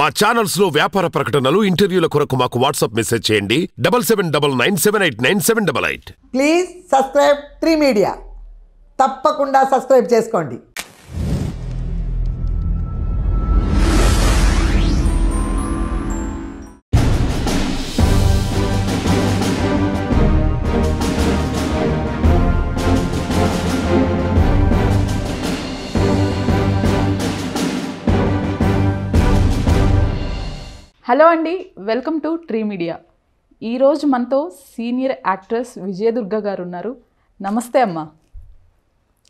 మా ఛానల్స్ లో వ్యాపార ప్రకటనలు ఇంటర్వ్యూల కొరకు మాకు వాట్సాప్ మెసేజ్ చేయండి double seven double nine seven eight nine seven double eight please subscribe three media తప్పకుండా సబ్స్క్రైబ్ చేసుకోండి హలో అండి వెల్కమ్ టు ట్రీ మీడియా ఈరోజు మనతో సీనియర్ యాక్ట్రెస్ విజయదుర్గ గారు ఉన్నారు నమస్తే అమ్మా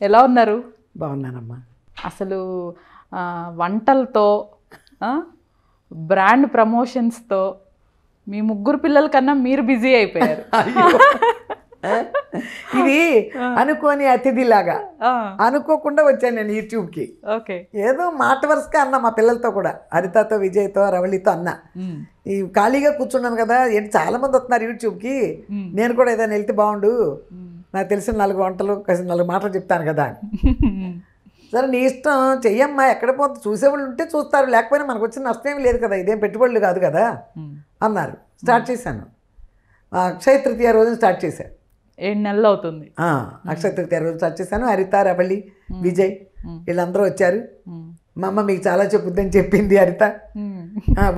ఎలా ఉన్నారు బాగున్నానమ్మా అసలు వంటలతో బ్రాండ్ ప్రమోషన్స్తో మీ ముగ్గురు పిల్లల కన్నా మీరు బిజీ అయిపోయారు ఇది అనుకోని అతిథిలాగా అనుకోకుండా వచ్చాను నేను యూట్యూబ్కి ఓకే ఏదో మాట వరుసగా అన్న మా పిల్లలతో కూడా హరితతో విజయ్తో రవళితో అన్న ఈ ఖాళీగా కూర్చున్నాను కదా ఏంటి చాలామంది వస్తున్నారు యూట్యూబ్కి నేను కూడా ఏదైనా వెళ్తే బాగుండు నాకు తెలిసిన నాలుగు వంటలు కలిసి నాలుగు మాటలు చెప్తాను కదా సరే నీ ఇష్టం చెయ్యమ్మా ఎక్కడ పోతే చూసేవాళ్ళు ఉంటే చూస్తారు లేకపోయినా మనకు వచ్చిన నష్టం ఏమి లేదు కదా ఇదేం పెట్టుబడులు కాదు కదా అన్నారు స్టార్ట్ చేశాను అక్షయ తృతీయ రోజున స్టార్ట్ చేశాను ఏడు నెలలు అవుతుంది అక్షయ తృతీయ రోజు వచ్చేసాను హరిత రవళి విజయ్ వీళ్ళందరూ వచ్చారు మా అమ్మ మీకు చాలా చెప్పుద్దని చెప్పింది హరిత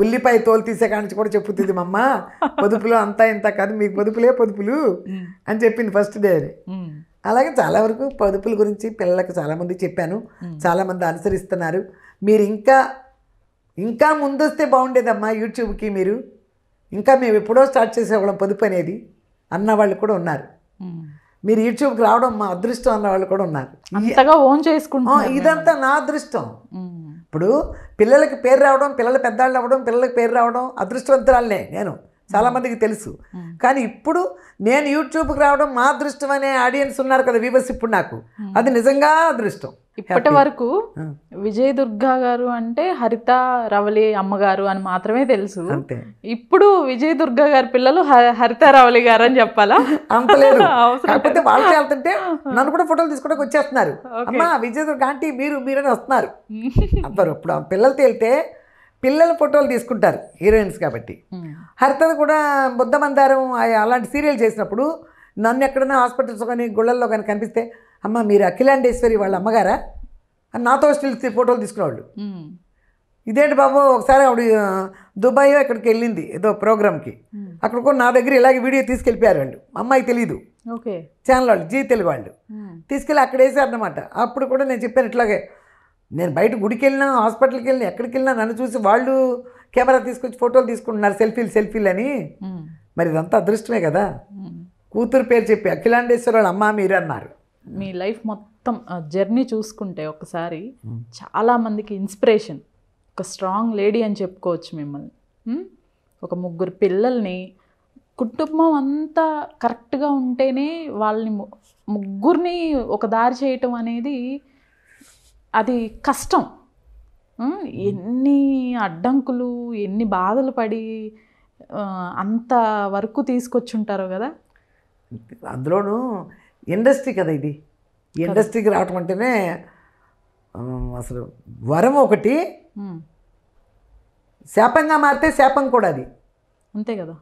ఉల్లిపాయ తోలు తీసే కానించి కూడా చెప్పుతుంది మా అమ్మ పొదుపులో అంతా ఇంత కాదు మీకు పొదుపులే పొదుపులు అని చెప్పింది ఫస్ట్ డే అలాగే చాలా వరకు పొదుపుల గురించి పిల్లలకు చాలామంది చెప్పాను చాలామంది అనుసరిస్తున్నారు మీరు ఇంకా ఇంకా ముందొస్తే బాగుండేదమ్మా యూట్యూబ్కి మీరు ఇంకా మేము ఎప్పుడో స్టార్ట్ చేసేవాళ్ళం పొదుపు అనేది అన్న వాళ్ళు కూడా ఉన్నారు మీరు యూట్యూబ్కి రావడం మా అదృష్టం అన్న వాళ్ళు కూడా ఉన్నారు ఓన్ చేసుకుంటాం ఇదంతా నా అదృష్టం ఇప్పుడు పిల్లలకి పేరు రావడం పిల్లల పెద్దవాళ్ళు అవ్వడం పిల్లలకి పేరు రావడం అదృష్టవంతురాలనే నేను చాలామందికి తెలుసు కానీ ఇప్పుడు నేను యూట్యూబ్కి రావడం మా అదృష్టం అనే ఆడియన్స్ ఉన్నారు కదా వీవర్స్ ఇప్పుడు నాకు అది నిజంగా అదృష్టం ఇప్పటి వరకు విజయ దుర్గా గారు అంటే హరిత రవలి అమ్మగారు అని మాత్రమే తెలుసు ఇప్పుడు విజయ దుర్గా గారి పిల్లలు హరిత రవలి గారు అని చెప్పాలా అంతలేదు కాకపోతే వాళ్ళు వెళ్తుంటే నన్ను కూడా ఫోటోలు తీసుకోవడానికి వచ్చేస్తున్నారు అమ్మా విజయ దుర్గా ఆంటీ మీరు మీరని వస్తున్నారు అబ్బారు ఇప్పుడు పిల్లలు తేలితే పిల్లల ఫోటోలు తీసుకుంటారు హీరోయిన్స్ కాబట్టి హరిత కూడా బుద్ధమందారం అలాంటి సీరియల్ చేసినప్పుడు నన్ను ఎక్కడైనా హాస్పిటల్స్ కానీ గుళ్ళల్లో కానీ కనిపిస్తే అమ్మ మీరు అఖిలాండేశ్వరి వాళ్ళ అమ్మగారా అని నాతో స్టిల్ ఫోటోలు తీసుకునేవాళ్ళు ఇదేంటి బాబు ఒకసారి ఆవిడ దుబాయ్ ఇక్కడికి వెళ్ళింది ఏదో ప్రోగ్రామ్కి అక్కడ కూడా నా దగ్గర ఇలాగే వీడియో తీసుకెళ్ళిపోయారు వాళ్ళు అమ్మాయి తెలీదు ఓకే ఛానల్ వాళ్ళు జీ తెలుగు వాళ్ళు తీసుకెళ్ళి అక్కడ వేసారనమాట అప్పుడు కూడా నేను చెప్పాను ఇట్లాగే నేను బయట గుడికి వెళ్ళినా హాస్పిటల్కి వెళ్ళినా ఎక్కడికి వెళ్ళినా నన్ను చూసి వాళ్ళు కెమెరా తీసుకొచ్చి ఫోటోలు తీసుకుంటున్నారు సెల్ఫీలు సెల్ఫీలు అని మరి ఇదంతా అదృష్టమే కదా కూతురు పేరు చెప్పి వాళ్ళ అమ్మ మీరు అన్నారు మీ లైఫ్ మొత్తం జర్నీ చూసుకుంటే ఒకసారి చాలా మందికి ఇన్స్పిరేషన్ ఒక స్ట్రాంగ్ లేడీ అని చెప్పుకోవచ్చు మిమ్మల్ని ఒక ముగ్గురు పిల్లల్ని కుటుంబం అంతా కరెక్ట్గా ఉంటేనే వాళ్ళని ముగ్గురిని ఒక దారి చేయటం అనేది అది కష్టం ఎన్ని అడ్డంకులు ఎన్ని బాధలు పడి అంత వరకు తీసుకొచ్చుంటారు కదా అందులోనూ ఇండస్ట్రీ కదా ఇది ఇండస్ట్రీకి రావటం అంటేనే అసలు వరం ఒకటి శాపంగా మారితే శాపం కూడా అది అంతే కదా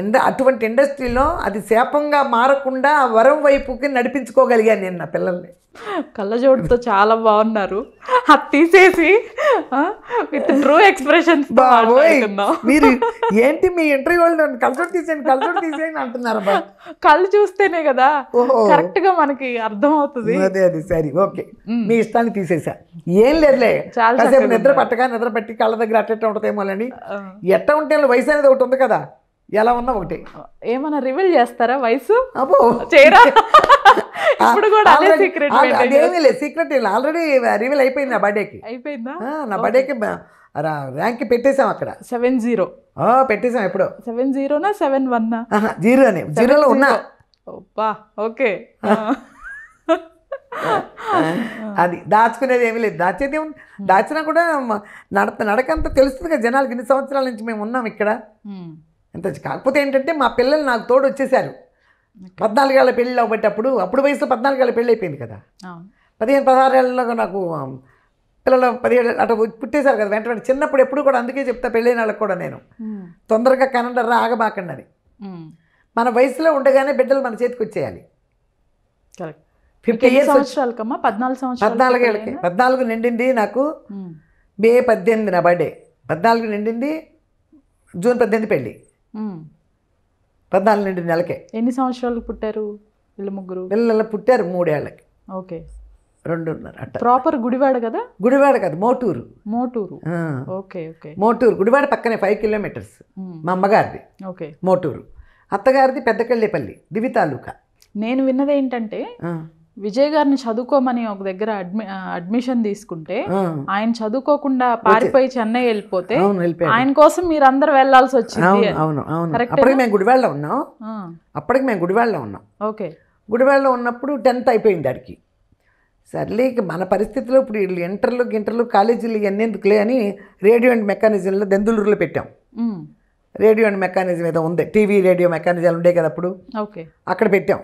ఇండ అటువంటి ఇండస్ట్రీలో అది శాపంగా మారకుండా వరం వైపుకి నడిపించుకోగలిగాను నేను నా పిల్లల్ని కళ్ళజోడుతో చాలా బాగున్నారు అది తీసేసి విత్ ట్రూ ఎక్స్ప్రెషన్ మీరు ఏంటి మీ ఇంటర్వ్యూ వాళ్ళు నన్ను తీసేయండి కల్చర్ తీసేయండి అంటున్నారు కళ్ళు చూస్తేనే కదా కరెక్ట్ గా మనకి అర్థం అవుతుంది అదే అది సరే ఓకే మీ ఇష్టాన్ని తీసేసా ఏం లేదులే చాలా నిద్ర పట్టగా నిద్ర పెట్టి కళ్ళ దగ్గర అట్టేట అని ఎట్ట ఉంటే వయసు అనేది ఒకటి ఉంది కదా ఎలా ఉన్నా ఒకటి ఏమన్నా రివీల్ చేస్తారా వయసు అబ్బో చేయరా అదేమీ లేదు సీక్రెట్ ఆల్రెడీ రివీల్ అయిపోయింది నా బర్త్డేకి అయిపోయిందా నా బర్త్డేకి ర్యాంక్ పెట్టేసాం అక్కడ సెవెన్ జీరో పెట్టేసాం ఎప్పుడు సెవెన్ జీరోనా సెవెన్ వన్ జీరో అని జీరోలో ఉన్నా ఓకే అది దాచుకునేది ఏమీ లేదు దాచేది దాచినా కూడా నడక నడకంతా తెలుస్తుంది కదా జనాలకి ఇన్ని సంవత్సరాల నుంచి మేము ఉన్నాం ఇక్కడ ఎంత కాకపోతే ఏంటంటే మా పిల్లలు నాకు తోడు వచ్చేసారు పద్నాలుగేళ్ల పెళ్ళి అవ్వబట్టేటప్పుడు అప్పుడు వయసులో పద్నాలుగేళ్ళ పెళ్ళి అయిపోయింది కదా పదిహేను పదహారేళ్ళలో నాకు పిల్లలు పదిహేడు అటు పుట్టేశారు కదా వెంట చిన్నప్పుడు ఎప్పుడు కూడా అందుకే చెప్తా పెళ్ళైన వాళ్ళకి కూడా నేను తొందరగా కనండర్ ఆగబాకండి అని మన వయసులో ఉండగానే బిడ్డలు మన చేతికి వచ్చేయాలి ఫిఫ్టీ ఇయర్స్ సంవత్సరాలకమ్మా పద్నాలుగు సంవత్సరాలు పద్నాలుగేళ్ళకి పద్నాలుగు నిండింది నాకు మే పద్దెనిమిది నా బర్త్డే పద్నాలుగు నిండింది జూన్ పద్దెనిమిది పెళ్ళి పద్నాలుగు నెలకే ఎన్ని సంవత్సరాలు పుట్టారు వీళ్ళు ముగ్గురు పిల్లలు పుట్టారు మూడేళ్ళకి ఓకే రెండున్నర అట్ట ప్రాపర్ గుడివాడ కదా గుడివాడ కాదు మోటూరు మోటూరు ఓకే ఓకే మోటూరు గుడివాడ పక్కనే ఫైవ్ కిలోమీటర్స్ మా అమ్మగారిది ఓకే మోటూరు అత్తగారిది పెద్దకళ్ళేపల్లి దివి తాలూకా నేను విన్నది ఏంటంటే విజయ్ గారిని చదువుకోమని ఒక దగ్గర అడ్మి అడ్మిషన్ తీసుకుంటే ఆయన చదువుకోకుండా పారిపోయి చెన్నై వెళ్ళిపోతే ఆయన కోసం మీరు అందరు వెళ్లాల్సి వచ్చింది అవును అవును అప్పటికి మేము గుడివాళ్ళ ఉన్నాం అప్పటికి మేము ఉన్నాం ఓకే గుడివాళ్ళ ఉన్నప్పుడు టెన్త్ అయిపోయింది అడికి సర్లే మన పరిస్థితిలో ఇప్పుడు వీళ్ళు ఇంటర్లు గింటర్లు కాలేజీలు ఇవన్నీ ఎందుకులే అని రేడియో అండ్ మెకానిజంలో దెందులూరులో పెట్టాం రేడియో అండ్ మెకానిజం ఏదో ఉంది టీవీ రేడియో మెకానిజాలు ఉండే కదా అప్పుడు ఓకే అక్కడ పెట్టాం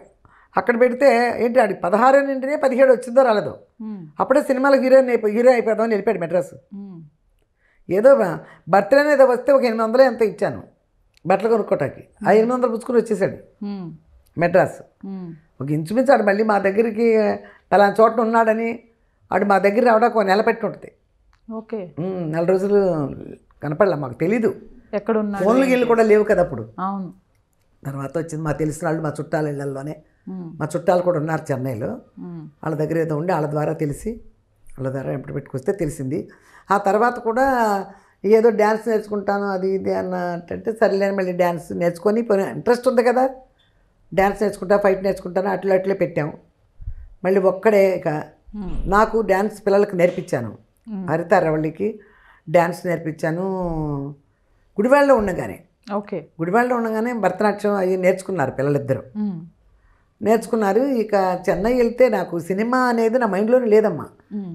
అక్కడ పెడితే ఏంటి ఆడి పదహారు నుండినే పదిహేడు వచ్చిందో రాలేదు అప్పుడే సినిమాలకు హీరోయిన్ అయిపోయి హీరో అయిపోదామని వెళ్ళిపోయాడు మెడ్రాస్ ఏదో బర్త్డే అనేది వస్తే ఒక ఎనిమిది వందలే ఎంత ఇచ్చాను బట్టలు కొనుక్కోటానికి ఆ ఎనిమిది వందలు పుచ్చుకుని వచ్చేసాడు మెడ్రాస్ ఒక ఇంచుమించు ఆడు మళ్ళీ మా దగ్గరికి పలానా చోట ఉన్నాడని ఆడు మా దగ్గర రావడానికి ఒక నెల పెట్టి ఉంటుంది ఓకే నెల రోజులు కనపడలే మాకు తెలీదు ఎక్కడ ఫోన్లు గీళ్ళు కూడా లేవు కదా అప్పుడు అవును తర్వాత వచ్చింది మా తెలిసిన వాళ్ళు మా చుట్టాల మా చుట్టాలు కూడా ఉన్నారు చెన్నైలో వాళ్ళ దగ్గర ఏదో ఉండి వాళ్ళ ద్వారా తెలిసి వాళ్ళ ద్వారా ఎప్పుడు పెట్టుకొస్తే తెలిసింది ఆ తర్వాత కూడా ఏదో డ్యాన్స్ నేర్చుకుంటాను అది ఇది అన్నట్టు అంటే సరేలేని మళ్ళీ డ్యాన్స్ నేర్చుకొని ఇంట్రెస్ట్ ఉంది కదా డ్యాన్స్ నేర్చుకుంటా ఫైట్ నేర్చుకుంటాను అట్లా అట్లే పెట్టాము మళ్ళీ ఒక్కడే నాకు డ్యాన్స్ పిల్లలకు నేర్పించాను హరిత రవళికి డ్యాన్స్ నేర్పించాను గుడివాళ్ళలో ఉండగానే ఓకే గుడివాళ్ళలో ఉండగానే భరతనాట్యం అవి నేర్చుకున్నారు పిల్లలిద్దరూ నేర్చుకున్నారు ఇక చెన్నై వెళ్తే నాకు సినిమా అనేది నా మైండ్లోనే లేదమ్మా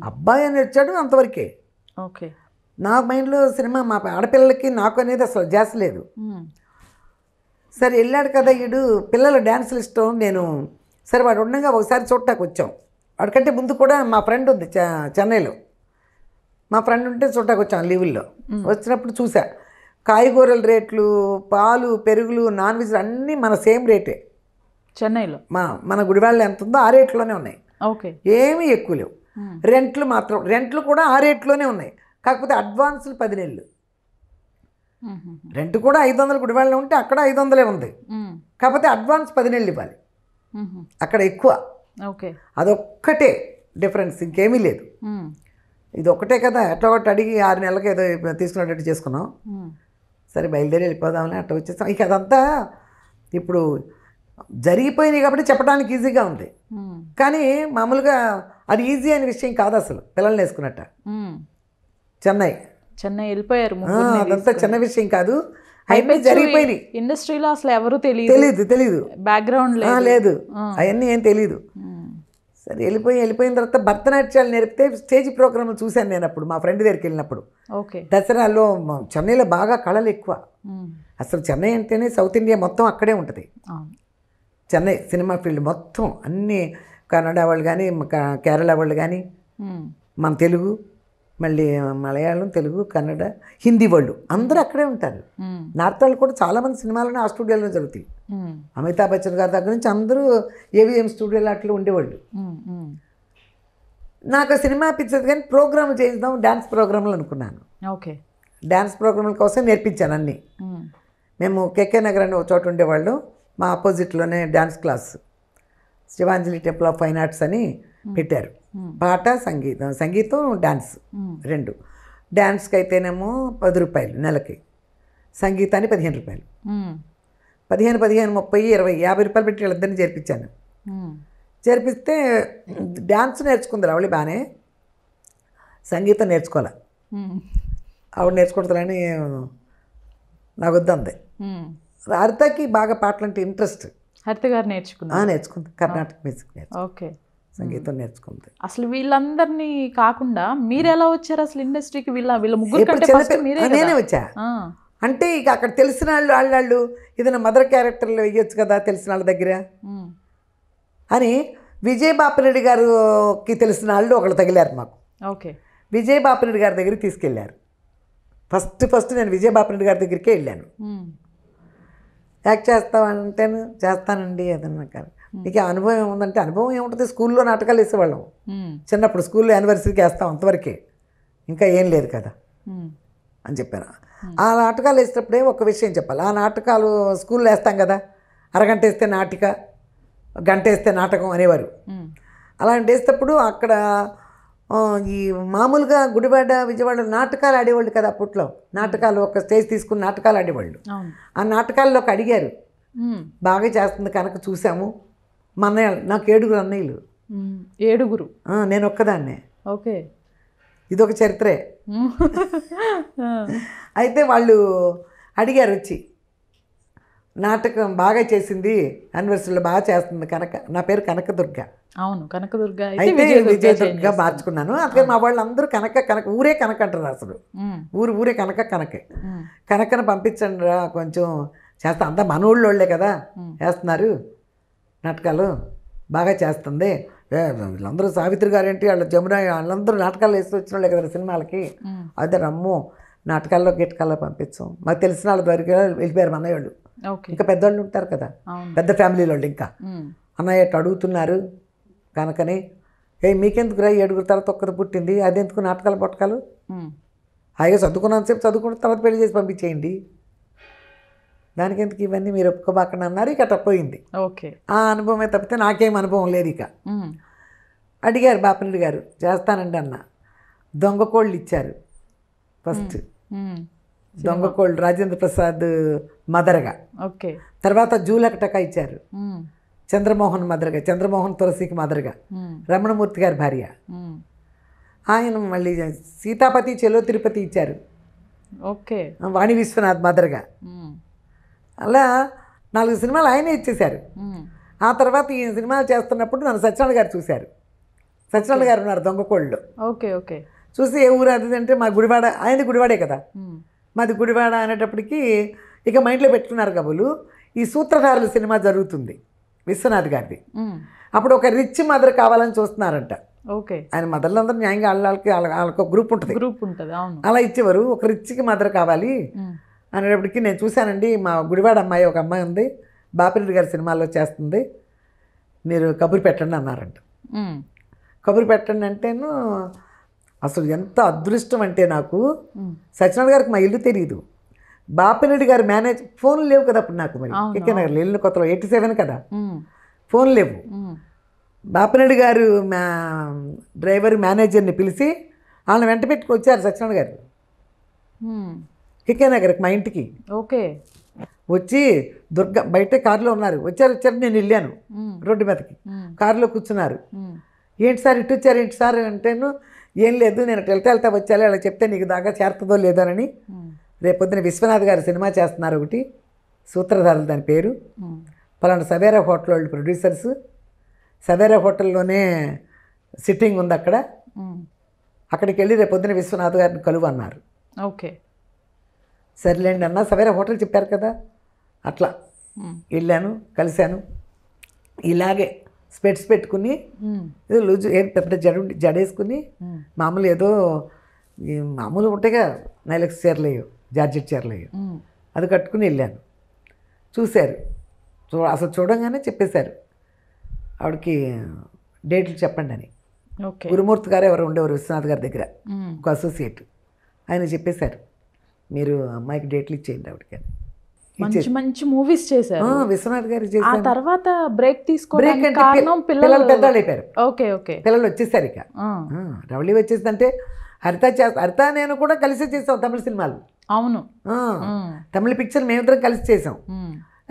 అబ్బాయి అని వచ్చాడు అంతవరకే ఓకే నా మైండ్లో సినిమా మా ఆడపిల్లలకి నాకు అనేది అసలు జాస్ లేదు సరే వెళ్ళాడు కదా వీడు పిల్లల డ్యాన్సులు ఇష్టం నేను సరే వాడు ఉండగా ఒకసారి చూడటానికి వచ్చాం వాడికంటే ముందు కూడా మా ఫ్రెండ్ ఉంది చెన్నైలో మా ఫ్రెండ్ ఉంటే చూడటానికి వచ్చాం లీవుల్లో వచ్చినప్పుడు చూసా కాయగూరల రేట్లు పాలు పెరుగులు నాన్ వెజ్ అన్నీ మన సేమ్ రేటే చెన్నైలో మన మన గుడివాళ్ళు ఎంత ఉందో ఆ రేట్లోనే ఉన్నాయి ఓకే ఏమీ ఎక్కువ లేవు రెంట్లు మాత్రం రెంట్లు కూడా ఆ రేట్లోనే ఉన్నాయి కాకపోతే అడ్వాన్సులు పది నెలలు రెంట్ కూడా ఐదు వందలు గుడివాళ్ళు ఉంటే అక్కడ ఐదు వందలే ఉంది కాకపోతే అడ్వాన్స్ పది నెలలు ఇవ్వాలి అక్కడ ఎక్కువ ఓకే అదొక్కటే డిఫరెన్స్ ఇంకేమీ లేదు ఇది ఒకటే కదా ఎట్లా ఒకటి అడిగి ఆరు నెలలకు ఏదో తీసుకున్నట్టు చేసుకున్నాం సరే బయలుదేరి వెళ్ళిపోదామని అట్లా వచ్చేస్తాం ఇక అదంతా ఇప్పుడు జరిగిపోయినాయి కాబట్టి చెప్పడానికి ఈజీగా ఉంది కానీ మామూలుగా అది ఈజీ అయిన విషయం కాదు అసలు పిల్లల్ని వేసుకున్నట్ట చెన్నై చెన్నై వెళ్ళిపోయారు అదంతా చిన్న విషయం కాదు అవన్నీ జరిగిపోయినాయి ఇండస్ట్రీలో అసలు ఎవరు తెలియదు తెలియదు తెలియదు బ్యాక్గ్రౌండ్ లేదు అవన్నీ ఏం తెలియదు సరే వెళ్ళిపోయి వెళ్ళిపోయిన తర్వాత భరతనాట్యాలు నేర్పితే స్టేజ్ ప్రోగ్రామ్ చూశాను నేను అప్పుడు మా ఫ్రెండ్ దగ్గరికి వెళ్ళినప్పుడు ఓకే దసరాలో చెన్నైలో బాగా కళలు ఎక్కువ అసలు చెన్నై అంటేనే సౌత్ ఇండియా మొత్తం అక్కడే ఉంటుంది చెన్నై సినిమా ఫీల్డ్ మొత్తం అన్నీ కన్నడ వాళ్ళు కానీ కేరళ వాళ్ళు కానీ మన తెలుగు మళ్ళీ మలయాళం తెలుగు కన్నడ హిందీ వాళ్ళు అందరూ అక్కడే ఉంటారు నార్త్ వాళ్ళు కూడా చాలామంది సినిమాలను ఆ స్టూడియోలో జరుగుతాయి అమితాబ్ బచ్చన్ గారి దగ్గర నుంచి అందరూ ఏవిఎం స్టూడియోలో అట్లా ఉండేవాళ్ళు నాకు సినిమా పిచ్చదు కానీ ప్రోగ్రామ్ చేద్దాం డ్యాన్స్ ప్రోగ్రాంలు అనుకున్నాను ఓకే డ్యాన్స్ ప్రోగ్రాంల కోసం నేర్పించాను అన్నీ మేము కేకే నగర్ అని ఒక చోట ఉండేవాళ్ళు మా ఆపోజిట్లోనే dance class Shivanjali temple of fine arts అని పెట్టారు పాట సంగీతం సంగీతం డ్యాన్స్ రెండు డ్యాన్స్కి అయితేనేమో పది రూపాయలు నెలకి సంగీతాన్ని పదిహేను రూపాయలు పదిహేను పదిహేను ముప్పై ఇరవై యాభై రూపాయలు పెట్టి వీళ్ళిద్దరిని చేర్పించాను చేర్పిస్తే డ్యాన్స్ నేర్చుకుంది రావళి బాగానే సంగీతం నేర్చుకోవాలి ఆవిడ నేర్చుకుంటుందని నాకు వద్దంది హరితకి బాగా పాటలు అంటే ఇంట్రెస్ట్ హరిత గారు నేర్చుకున్నా నేర్చుకుంది కర్ణాటక మ్యూజిక్ ఓకే సంగీతం నేర్చుకుంది అసలు వీళ్ళందరినీ కాకుండా మీరు ఎలా వచ్చారు అసలు ఇండస్ట్రీకి వీళ్ళ వీళ్ళ ముగ్గురు నేనే వచ్చా అంటే ఇక అక్కడ తెలిసిన వాళ్ళు వాళ్ళు ఏదైనా మదర్ క్యారెక్టర్లు వేయొచ్చు కదా తెలిసిన వాళ్ళ దగ్గర అని విజయ్ బాపిరెడ్డి గారుకి తెలిసిన వాళ్ళు ఒకళ్ళు తగిలారు మాకు ఓకే విజయ్ బాపిరెడ్డి గారి దగ్గరికి తీసుకెళ్ళారు ఫస్ట్ ఫస్ట్ నేను విజయ్ బాపిరెడ్డి గారి దగ్గరికే వెళ్ళాను యాక్ట్ చేస్తావంటేను చేస్తానండి అదన్నా కాదు నీకు అనుభవం ఏముందంటే అనుభవం ఏముంటుంది స్కూల్లో నాటకాలు వేసేవాళ్ళం చిన్నప్పుడు స్కూల్లో యానివర్సరీకి వేస్తాం అంతవరకే ఇంకా ఏం లేదు కదా అని చెప్పాను ఆ నాటకాలు వేసేటప్పుడే ఒక విషయం చెప్పాలి ఆ నాటకాలు స్కూల్లో వేస్తాం కదా అరగంట వేస్తే నాటిక గంట వేస్తే నాటకం అనేవారు అలాంటి వేసేటప్పుడు అక్కడ ఈ మామూలుగా గుడివాడ విజయవాడ నాటకాలు ఆడేవాళ్ళు కదా అప్పట్లో నాటకాలు ఒక స్టేజ్ తీసుకుని నాటకాలు ఆడేవాళ్ళు ఆ నాటకాల్లోకి అడిగారు బాగా చేస్తుంది కనుక చూసాము మా అన్నయ్య నాకు ఏడుగురు అన్నయ్యలు ఏడుగురు నేను ఒక్కదాన్నే ఓకే ఇదొక చరిత్రే అయితే వాళ్ళు అడిగారు వచ్చి నాటకం బాగా చేసింది యూనివర్సిటీలో బాగా చేస్తుంది కనక నా పేరు కనకదుర్గ అవును కనకదుర్గ అయితే విజయదుర్గ మార్చుకున్నాను అందుకే మా వాళ్ళందరూ కనక కనక ఊరే కనక అంటారు అసలు ఊరు ఊరే కనక కనకే కనకను పంపించండి రా కొంచెం చేస్తా అంతా ఊళ్ళో వాళ్ళే కదా చేస్తున్నారు నాటకాలు బాగా చేస్తుంది వీళ్ళందరూ సావిత్రి గారు ఏంటి వాళ్ళ జమున వాళ్ళందరూ నాటకాలు వేసి వచ్చిన వాళ్ళే కదా సినిమాలకి అదే రమ్ము నాటకాల్లో గిటకాల్లో పంపించాం మాకు తెలిసిన వాళ్ళ దగ్గర వెళ్ళిపోయారు మనయోళ్ళు ఇంకా పెద్దవాళ్ళు ఉంటారు కదా పెద్ద ఫ్యామిలీ వాళ్ళు ఇంకా అన్నయ్య అడుగుతున్నారు కనుకని ఏ మీకెందుకు రా ఏడుగురు తర్వాత ఒక్కరు పుట్టింది అది ఎందుకు నాటకాలు పొట్టకాలు హాయిగా చదువుకున్నంతసేపు చదువుకున్న తర్వాత పెళ్లి చేసి పంపించేయండి దానికి ఎందుకు ఇవన్నీ మీరు ఒప్పుకోబాకండి అన్నారు ఇక పోయింది ఓకే ఆ అనుభవమే తప్పితే నాకేం అనుభవం లేదు ఇక అడిగారు బాపనుడి గారు చేస్తానండి అన్న దొంగ కోళ్ళు ఇచ్చారు ఫస్ట్ దొంగకోళ్ళు రాజేంద్ర ప్రసాద్ మదర్గా ఓకే తర్వాత జూలకటక ఇచ్చారు చంద్రమోహన్ మదర్గా చంద్రమోహన్ తులసికి మదర్గా రమణమూర్తి గారి భార్య ఆయన మళ్ళీ సీతాపతి చెలో తిరుపతి ఇచ్చారు ఓకే వాణి విశ్వనాథ్ మదర్గా అలా నాలుగు సినిమాలు ఆయనే ఇచ్చేశారు ఆ తర్వాత ఈ సినిమాలు చేస్తున్నప్పుడు నన్ను సత్యనారాయణ గారు చూశారు సత్యనారాయణ గారు ఉన్నారు దొంగకోళ్ళు ఓకే ఓకే చూసి ఏ ఊరు అది అంటే మా గుడివాడ ఆయన గుడివాడే కదా మాది గుడివాడ అనేటప్పటికీ ఇక మైండ్లో పెట్టుకున్నారు కబులు ఈ సూత్రధారుల సినిమా జరుగుతుంది విశ్వనాథ్ గారిది అప్పుడు ఒక రిచ్ మదర్ కావాలని చూస్తున్నారంట ఓకే ఆయన మదర్లందరూ న్యాయంగా వాళ్ళకి వాళ్ళకి ఒక గ్రూప్ ఉంటుంది గ్రూప్ ఉంటుంది అలా ఇచ్చేవారు ఒక రిచ్కి మదర్ కావాలి అనేటప్పటికి నేను చూశానండి మా గుడివాడ అమ్మాయి ఒక అమ్మాయి ఉంది బాపిరెడ్డి గారి సినిమాల్లో చేస్తుంది మీరు కబురు పెట్టండి అన్నారంట కబురు పెట్టండి అంటేను అసలు ఎంత అదృష్టం అంటే నాకు సత్యనారాయణ గారికి మా ఇల్లు తెలియదు బాపిరెడ్డి గారు మేనేజ్ ఫోన్ లేవు కదా అప్పుడు నాకు మరి ఇక నగర్ వెళ్ళిన కొత్తలో ఎయిటీ సెవెన్ కదా ఫోన్ లేవు బాపిరెడ్డి గారు మా డ్రైవర్ మేనేజర్ని పిలిచి వాళ్ళని వెంట వచ్చారు సత్యనారాయణ గారు కేకే నగర్కి మా ఇంటికి ఓకే వచ్చి దుర్గ బయట కారులో ఉన్నారు వచ్చారు వచ్చారు నేను వెళ్ళాను రోడ్డు మీదకి కారులో కూర్చున్నారు ఏంటి సార్ ఇటు వచ్చారు ఏంటి సార్ అంటేను ఏం లేదు నేను వెళ్తే వెళ్తా వచ్చాలి అలా చెప్తే నీకు దాకా చేరుతుందో లేదోనని రేపొద్దున విశ్వనాథ్ గారు సినిమా చేస్తున్నారు ఒకటి సూత్రధారులు దాని పేరు పలానా సవేరా హోటల్ వాళ్ళు ప్రొడ్యూసర్స్ సవేరా హోటల్లోనే సిట్టింగ్ ఉంది అక్కడ అక్కడికి వెళ్ళి రేపొద్దున విశ్వనాథ్ గారిని కలువన్నారు ఓకే సర్లేండి అన్న సవేరా హోటల్ చెప్పారు కదా అట్లా వెళ్ళాను కలిశాను ఇలాగే స్పెట్స్ పెట్టుకుని ఏదో లూజ్ పెద్ద జడ జడేసుకుని మామూలు ఏదో మామూలు ఉంటాయిగా నైలక్స్ చీరలేవు జార్జెట్ చీరలేవు అది కట్టుకుని వెళ్ళాను చూశారు చూ అసలు చూడంగానే చెప్పేశారు ఆవిడకి డేట్లు చెప్పండి అని గురుమూర్తి గారు ఎవరు ఉండేవారు విశ్వనాథ్ గారి దగ్గర ఒక అసోసియేట్ ఆయన చెప్పేశారు మీరు అమ్మాయికి డేట్లు ఇచ్చేయండి ఆవిడకి అని మంచి మంచి మూవీస్ చేశారు విశ్వనాథ్ గారు ఆ తర్వాత బ్రేక్ తీసుకోవడానికి పిల్లలు పెద్దవాళ్ళు అయిపోయారు ఓకే ఓకే పిల్లలు వచ్చేసారు ఇక రవళి అంటే హరిత హరిత నేను కూడా కలిసి చేసాం తమిళ సినిమాలు అవును తమిళ పిక్చర్ మేమిద్దరం కలిసి చేసాం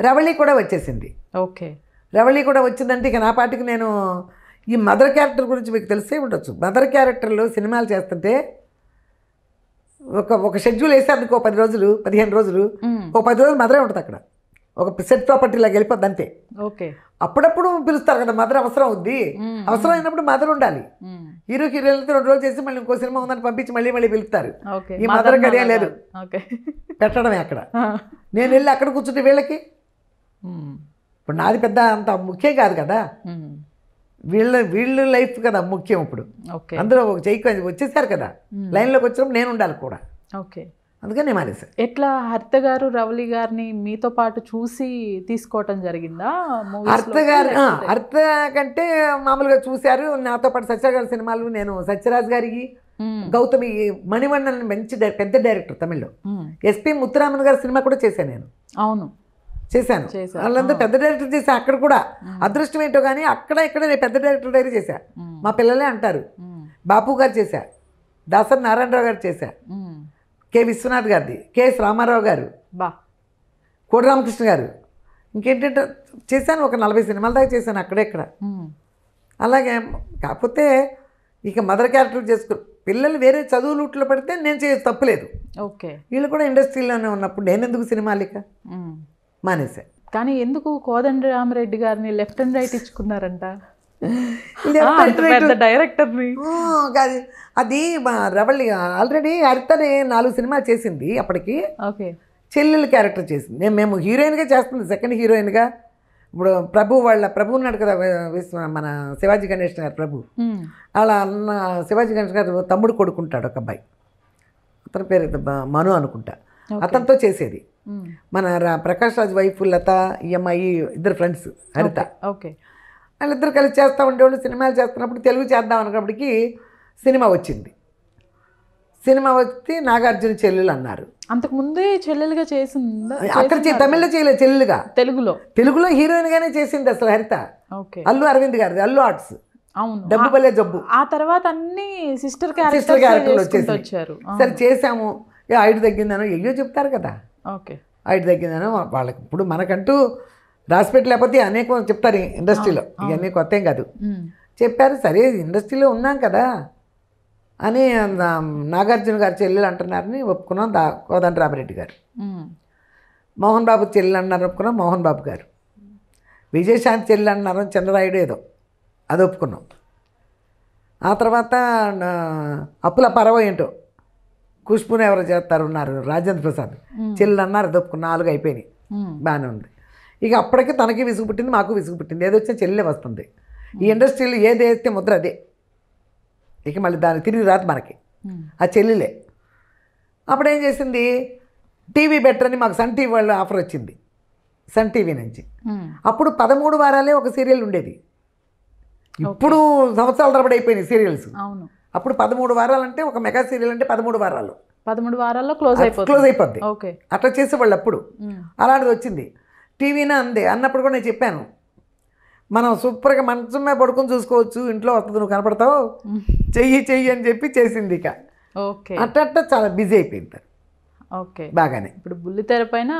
రవళి కూడా వచ్చేసింది ఓకే రవళి కూడా వచ్చిందంటే ఇక నా పాటికి నేను ఈ మదర్ క్యారెక్టర్ గురించి మీకు తెలిసే ఉండొచ్చు మదర్ క్యారెక్టర్లో సినిమాలు చేస్తుంటే ఒక ఒక షెడ్యూల్ వేసారు అనుకో పది రోజులు పదిహేను రోజులు ఒక పది రోజులు మదరే ఉంటుంది అక్కడ ఒక సెట్ ప్రాపర్టీ లాగా వెళ్ళిపోద్ది అంతే ఓకే అప్పుడప్పుడు పిలుస్తారు కదా మదర్ అవసరం ఉంది అవసరం అయినప్పుడు మదర్ ఉండాలి హీరో హీరోయిన్ రెండు రోజులు చేసి మళ్ళీ ఇంకో సినిమా ఉందని పంపించి మళ్ళీ మళ్ళీ పిలుస్తారు ఈ మదర్ కదే లేదు పెట్టడమే అక్కడ నేను వెళ్ళి అక్కడ కూర్చుంటే వీళ్ళకి ఇప్పుడు నాది పెద్ద అంత ముఖ్యం కాదు కదా వీళ్ళ వీళ్ళ లైఫ్ కదా ముఖ్యం ఇప్పుడు అందులో ఒక చెయ్యి వచ్చేసారు కదా లైన్లోకి వచ్చినప్పుడు నేను ఉండాలి కూడా ఓకే అందుకని నేను ఎట్లా హర్త గారు రవళి గారిని మీతో పాటు చూసి తీసుకోవటం జరిగిందా హర్త గారు హర్త కంటే మామూలుగా చూశారు నాతో పాటు సత్య గారి సినిమాలు నేను సత్యరాజ్ గారికి గౌతమి మణివణ్ణన్ మంచి పెద్ద డైరెక్టర్ తమిళ్లో ఎస్పి ముత్తురామన్ గారి సినిమా కూడా చేశాను నేను అవును చేశాను వాళ్ళంతా పెద్ద డైరెక్టర్ చేశాను అక్కడ కూడా అదృష్టం ఏంటో కానీ అక్కడ ఇక్కడ నేను పెద్ద డైరెక్టర్ డైరీ చేశా మా పిల్లలే అంటారు బాపు గారు చేశా దాసరి నారాయణరావు గారు చేశా కె విశ్వనాథ్ గారిది కెఎస్ రామారావు గారు కోడి రామకృష్ణ గారు ఇంకేంటంటే చేశాను ఒక నలభై సినిమాల దాకా చేశాను అక్కడే ఇక్కడ అలాగే కాకపోతే ఇక మదర్ క్యారెక్టర్ చేసుకు పిల్లలు వేరే చదువు లూట్లో పడితే నేను చేయ తప్పులేదు ఓకే వీళ్ళు కూడా ఇండస్ట్రీలోనే ఉన్నప్పుడు నేను ఎందుకు ఇక మానేసా కానీ ఎందుకు రామరెడ్డి గారిని లెఫ్ట్ అండ్ రైట్ ఇచ్చుకున్నారంట డైరెక్టర్ని అది మా రవళి ఆల్రెడీ హరితనే నాలుగు సినిమా చేసింది అప్పటికి ఓకే చెల్లెలు క్యారెక్టర్ చేసింది నేను మేము హీరోయిన్గా చేస్తుంది సెకండ్ హీరోయిన్గా ఇప్పుడు ప్రభు వాళ్ళ ప్రభు ఉన్నాడు కదా విశ్వ మన శివాజీ గణేష్ గారు ప్రభు వాళ్ళ అన్న శివాజీ గణేష్ గారు తమ్ముడు కొడుకుంటాడు ఒక అబ్బాయి అతని పేరు మను అనుకుంటా అతనితో చేసేది Hmm. మన ప్రకాష్ రాజ్ వైఫ్ లత ఈ e అమ్మాయి ఇద్దరు ఫ్రెండ్స్ హరిత ఓకే వాళ్ళిద్దరు కలిసి చేస్తూ ఉండేవాళ్ళు సినిమాలు చేస్తున్నప్పుడు తెలుగు చేద్దాం అనుకున్నప్పటికీ సినిమా వచ్చింది సినిమా వచ్చి నాగార్జున చెల్లెలు అన్నారు అంతకుముందే చెల్లెలుగా చేసిందా అక్కడ తమిళ్లో చేయలేదు చెల్లెలుగా తెలుగులో తెలుగులో హీరోయిన్గానే చేసింది అసలు హరిత ఓకే అల్లు అరవింద్ గారిది అల్లు ఆర్ట్స్ డబ్బు భలే జబ్బు ఆ తర్వాత అన్ని సిస్టర్ క్యారెక్టర్ సిస్టర్ వచ్చేసి వచ్చారు సరే చేసాము ఐడు తగ్గిందనో ఎయ్యో చెప్తారు కదా ఓకే వాటి తగ్గిందని వాళ్ళకి ఇప్పుడు మనకంటూ రాసిపెట్టి లేకపోతే అనేక చెప్తారు ఇండస్ట్రీలో ఇవన్నీ కొత్త ఏం కాదు చెప్పారు సరే ఇండస్ట్రీలో ఉన్నాం కదా అని నాగార్జున గారు చెల్లెలు అంటున్నారని ఒప్పుకున్నాం దా రామరెడ్డి గారు మోహన్ బాబు చెల్లెలు అన్నారు ఒప్పుకున్నాం మోహన్ బాబు గారు విజయశాంతి చెల్లెలు అన్నారు చంద్రరాయుడు ఏదో అది ఒప్పుకున్నాం ఆ తర్వాత అప్పుల పరవ ఏంటో కూష్పుని ఎవరు చేస్తారు ఉన్నారు రాజేంద్ర ప్రసాద్ చెల్లెలు అన్నారు దొప్పుకు నాలుగు అయిపోయినాయి బాగానే ఉంది ఇక అప్పటికే తనకి విసుగు పుట్టింది మాకు విసుగు పుట్టింది ఏది వచ్చినా చెల్లెలే వస్తుంది ఈ ఇండస్ట్రీలో ఏది వేస్తే ముద్ర అదే ఇక మళ్ళీ దాన్ని తిరిగి రాదు మనకి ఆ చెల్లెలే అప్పుడు ఏం చేసింది టీవీ బెటర్ అని మాకు సన్ టీవీ వాళ్ళు ఆఫర్ వచ్చింది సన్ టీవీ నుంచి అప్పుడు పదమూడు వారాలే ఒక సీరియల్ ఉండేది ఇప్పుడు సంవత్సరాల తరబడి అయిపోయినాయి సీరియల్స్ అవును అప్పుడు పదమూడు వారాలు అంటే ఒక మెగా సీరియల్ అంటే పదమూడు వారాలు పదమూడు వారాల్లో క్లోజ్ అయిపోతుంది క్లోజ్ అయిపోద్ది ఓకే అట్లా చేసేవాళ్ళు అప్పుడు అలాంటిది వచ్చింది టీవీనే అంది అన్నప్పుడు కూడా నేను చెప్పాను మనం సూపర్గా మంచం పడుకుని చూసుకోవచ్చు ఇంట్లో వస్తుంది నువ్వు కనపడతావు చెయ్యి చెయ్యి అని చెప్పి చేసింది ఇక ఓకే అట్ట అట్ట చాలా బిజీ అయిపోయింది ఓకే బాగానే ఇప్పుడు బుల్లితెర పైన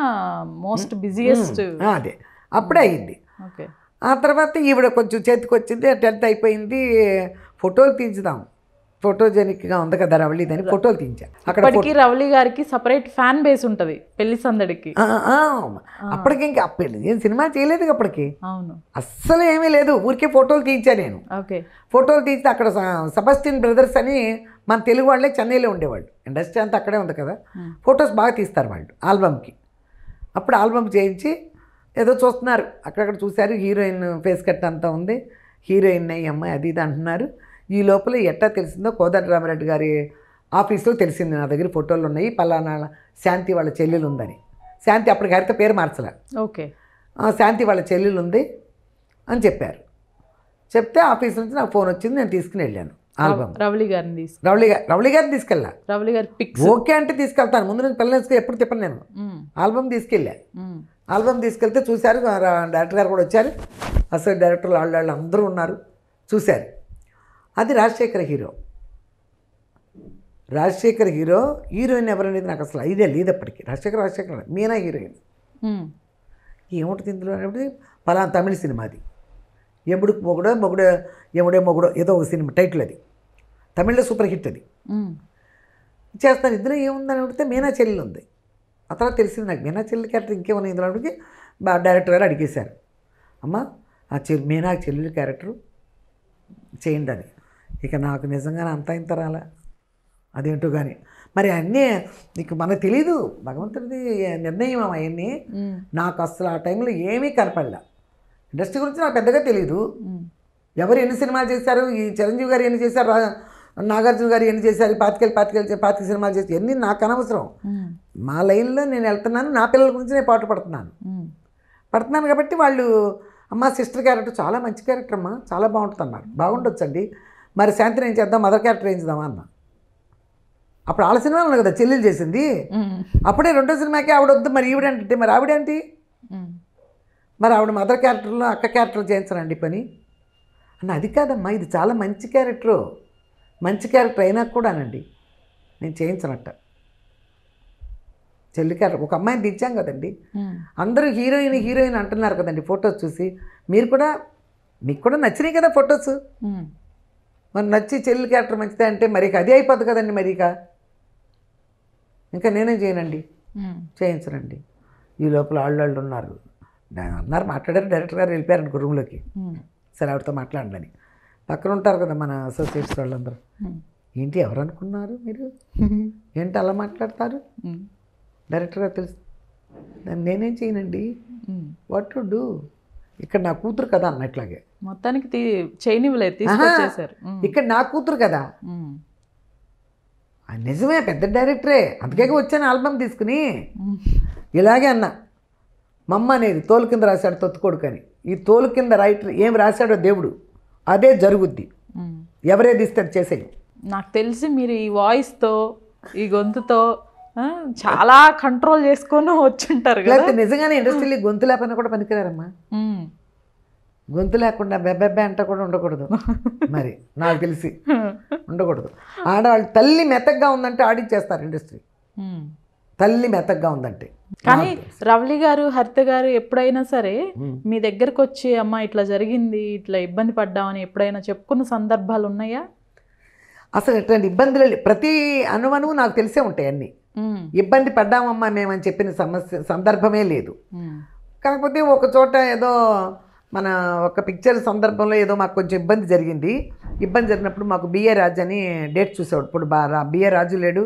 మోస్ట్ బిజియెస్ట్ అదే అప్పుడే అయింది ఓకే ఆ తర్వాత ఈవిడ కొంచెం చేతికి వచ్చింది టెన్త్ అయిపోయింది ఫోటోలు తీయించుదాం ఫోటోజెనిక్గా ఉంది కదా రవళి దాని ఫోటోలు తీయించాను అక్కడ రవళి గారికి సపరేట్ ఫ్యాన్ బేస్ ఉంటుంది పెళ్లి సందడికి అప్పటికి ఇంకా పెళ్లి నేను సినిమా చేయలేదు అప్పటికి అస్సలు ఏమీ లేదు ఊరికే ఫోటోలు తీయించాను నేను ఫోటోలు తీస్తే అక్కడ సబస్టిన్ బ్రదర్స్ అని మన తెలుగు వాళ్ళే చెన్నైలో ఉండేవాళ్ళు ఇండస్ట్రీ అంతా అక్కడే ఉంది కదా ఫొటోస్ బాగా తీస్తారు వాళ్ళు ఆల్బమ్కి అప్పుడు ఆల్బమ్ చేయించి ఏదో చూస్తున్నారు అక్కడక్కడ చూశారు హీరోయిన్ ఫేస్ కట్ అంతా ఉంది హీరోయిన్ అయ్యి అమ్మాయి అది ఇది అంటున్నారు ఈ లోపల ఎట్టా తెలిసిందో కోదండ రామిరెడ్డి గారి ఆఫీస్లో తెలిసింది నా దగ్గర ఫోటోలు ఉన్నాయి పలానా శాంతి వాళ్ళ చెల్లెలు ఉందని శాంతి అప్పటికి హరిత పేరు మార్చలే ఓకే శాంతి వాళ్ళ చెల్లెలు ఉంది అని చెప్పారు చెప్తే ఆఫీస్ నుంచి నాకు ఫోన్ వచ్చింది నేను తీసుకుని వెళ్ళాను ఆల్బమ్ రవళి గారిని తీసుకు రవళి గారు రవళి గారిని తీసుకెళ్ళా రవళి గారి పిక్ ఓకే అంటే తీసుకెళ్తాను ముందు నుంచి పిల్లలు ఎప్పుడు తిప్పను నేను ఆల్బమ్ తీసుకెళ్ళా ఆల్బమ్ తీసుకెళ్తే చూశారు డైరెక్టర్ గారు కూడా వచ్చారు అసలు డైరెక్టర్లు వాళ్ళు వాళ్ళు అందరూ ఉన్నారు చూశారు అది Rajasekhar hero Rajasekhar hero heroine ఎవరనేది నాకు అసలు ఐడియా లేదు అప్పటికి రాజశేఖర్ రాజశేఖర్ మీనా హీరోయిన్ ఏముంటుంది ఇందులో అంటే పలానా తమిళ సినిమా అది ఎముడుకు మొగుడో మొగుడో ఎముడే మొగుడో ఏదో ఒక సినిమా టైటిల్ అది తమిళ్లో సూపర్ హిట్ అది చేస్తాను ఇందులో ఏముందని అడిగితే మీనా చెల్లెలు ఉంది ఆ తర్వాత తెలిసింది నాకు మీనా చెల్లెలు క్యారెక్టర్ ఇంకేమన్నా ఇందులో అడిగి డైరెక్టర్ గారు అడిగేశారు అమ్మ ఆ చె మీనా చెల్లెలు క్యారెక్టర్ చేయండి అని ఇక నాకు నిజంగానే అంత ఇంత రాలే అదేంటో కానీ మరి అన్నీ నీకు మనకు తెలియదు భగవంతుడిది నిర్ణయం అవన్నీ నాకు అసలు ఆ టైంలో ఏమీ కనపడలే ఇండస్ట్రీ గురించి నాకు పెద్దగా తెలియదు ఎవరు ఎన్ని సినిమాలు చేశారు ఈ చిరంజీవి గారు ఎన్ని చేశారు నాగార్జున గారు ఎన్ని చేశారు పాతికేళ్ళు పాతికేళ్ళు పాతిక సినిమాలు చేసి ఎన్ని నాకు అనవసరం మా లైన్లో నేను వెళ్తున్నాను నా పిల్లల గురించి నేను పాటు పడుతున్నాను పడుతున్నాను కాబట్టి వాళ్ళు అమ్మ సిస్టర్ క్యారెక్టర్ చాలా మంచి క్యారెక్టర్ అమ్మ చాలా బాగుంటుంది అన్నారు బాగుండొచ్చండి మరి సాయంత్రం ఏం చేద్దాం మదర్ క్యారెక్టర్ వేయించుదామా అన్న అప్పుడు వాళ్ళ సినిమాలు ఉన్నాయి కదా చెల్లెలు చేసింది అప్పుడే రెండో సినిమాకి వద్దు మరి ఈవిడంటే మరి ఆవిడేంటి మరి ఆవిడ మదర్ క్యారెక్టర్లో అక్క క్యారెక్టర్లు చేయించరండి పని అన్న అది కాదమ్మా ఇది చాలా మంచి క్యారెక్టరు మంచి క్యారెక్టర్ అయినా కూడానండి నేను చేయించనట్ట చెల్లి క్యారెక్టర్ ఒక అమ్మాయిని దించాం కదండి అందరూ హీరోయిన్ హీరోయిన్ అంటున్నారు కదండి ఫొటోస్ చూసి మీరు కూడా మీకు కూడా నచ్చినాయి కదా ఫొటోస్ మరి నచ్చి చెల్లి క్యారెక్టర్ మంచిదే అంటే మరి అదే అయిపోద్ది కదండి మరిక ఇంకా నేనేం చేయనండి చేయించనండి ఈ లోపల వాళ్ళు వాళ్ళు ఉన్నారు అన్నారు మాట్లాడారు డైరెక్టర్ గారు అండి రూమ్లోకి సరే ఆవిడతో మాట్లాడలేని పక్కన ఉంటారు కదా మన అసోసియేట్స్ వాళ్ళందరూ ఏంటి ఎవరు అనుకున్నారు మీరు ఏంటి అలా మాట్లాడతారు డైరెక్టర్ గారు తెలుసు నేనేం చేయనండి వాట్ టు డూ ఇక్కడ నా కూతురు కదా అన్నట్లాగే మొత్తానికి ఇక్కడ నా కూతురు కదా నిజమే పెద్ద డైరెక్టరే అందుకే వచ్చాను ఆల్బమ్ తీసుకుని ఇలాగే అన్న మమ్మ అనేది తోలు కింద రాశాడు తొత్తుకోడు కానీ ఈ తోలు కింద రైటర్ ఏం రాశాడో దేవుడు అదే జరుగుద్ది ఎవరే తీస్తారు చేసేది నాకు తెలిసి మీరు ఈ వాయిస్తో ఈ గొంతుతో చాలా కంట్రోల్ చేసుకొని వచ్చుంటారు లేకపోతే నిజంగానే ఇండస్ట్రీలో గొంతు లేకపోయినా కూడా పనికిరారమ్మా గొంతు లేకుండా బెబ్బెబ్బె అంట కూడా ఉండకూడదు మరి నాకు తెలిసి ఉండకూడదు ఆడవాళ్ళు తల్లి మెతగ్గా ఉందంటే చేస్తారు ఇండస్ట్రీ తల్లి మెతగ్గా ఉందంటే కానీ రవళి గారు హరిత గారు ఎప్పుడైనా సరే మీ దగ్గరకు వచ్చి అమ్మ ఇట్లా జరిగింది ఇట్లా ఇబ్బంది పడ్డామని ఎప్పుడైనా చెప్పుకున్న సందర్భాలు ఉన్నాయా అసలు ఇట్లాంటి ఇబ్బందులు ప్రతి అనువనువు నాకు తెలిసే ఉంటాయి అన్నీ ఇబ్బంది పడ్డామమ్మా మేమని చెప్పిన సమస్య సందర్భమే లేదు కాకపోతే ఒక చోట ఏదో మన ఒక పిక్చర్ సందర్భంలో ఏదో మాకు కొంచెం ఇబ్బంది జరిగింది ఇబ్బంది జరిగినప్పుడు మాకు బిఏ రాజు అని డేట్ చూసేవాడు ఇప్పుడు బిఏ రాజు లేడు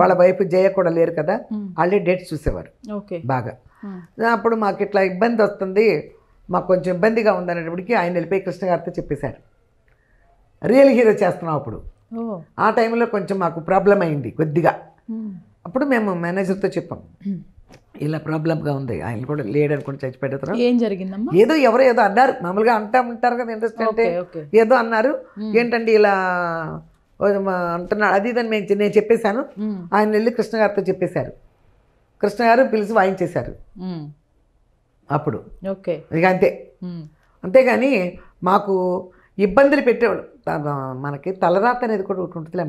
వాళ్ళ వైపు జయ కూడా లేరు కదా వాళ్ళే డేట్స్ చూసేవారు బాగా అప్పుడు మాకు ఇట్లా ఇబ్బంది వస్తుంది మాకు కొంచెం ఇబ్బందిగా ఉందనేటప్పటికి ఆయన వెళ్ళిపోయి కృష్ణ గారితో చెప్పేశారు రియల్ హీరో చేస్తున్నాం అప్పుడు ఆ టైంలో కొంచెం మాకు ప్రాబ్లం అయింది కొద్దిగా అప్పుడు మేము మేనేజర్తో చెప్పాం ఇలా ప్రాబ్లంగా ఉంది ఆయన కూడా లేడ్ అనుకుంటే తర్వాత ఏం జరిగిందమ్మా ఏదో ఎవరో ఏదో అన్నారు మామూలుగా అంటా ఉంటారు కదా ఇండస్ట్రీ అంటే ఏదో అన్నారు ఏంటండి ఇలా అంటున్నాడు అది ఇదని నేను చెప్పేశాను ఆయన వెళ్ళి కృష్ణ గారితో చెప్పేశారు కృష్ణ గారు పిలిచి వాయించేశారు అప్పుడు ఓకే ఇక అంతే అంతేగాని మాకు ఇబ్బందులు పెట్టేవాడు మనకి తలరాత అనేది కూడా ఒకటి ఉంటుందిలే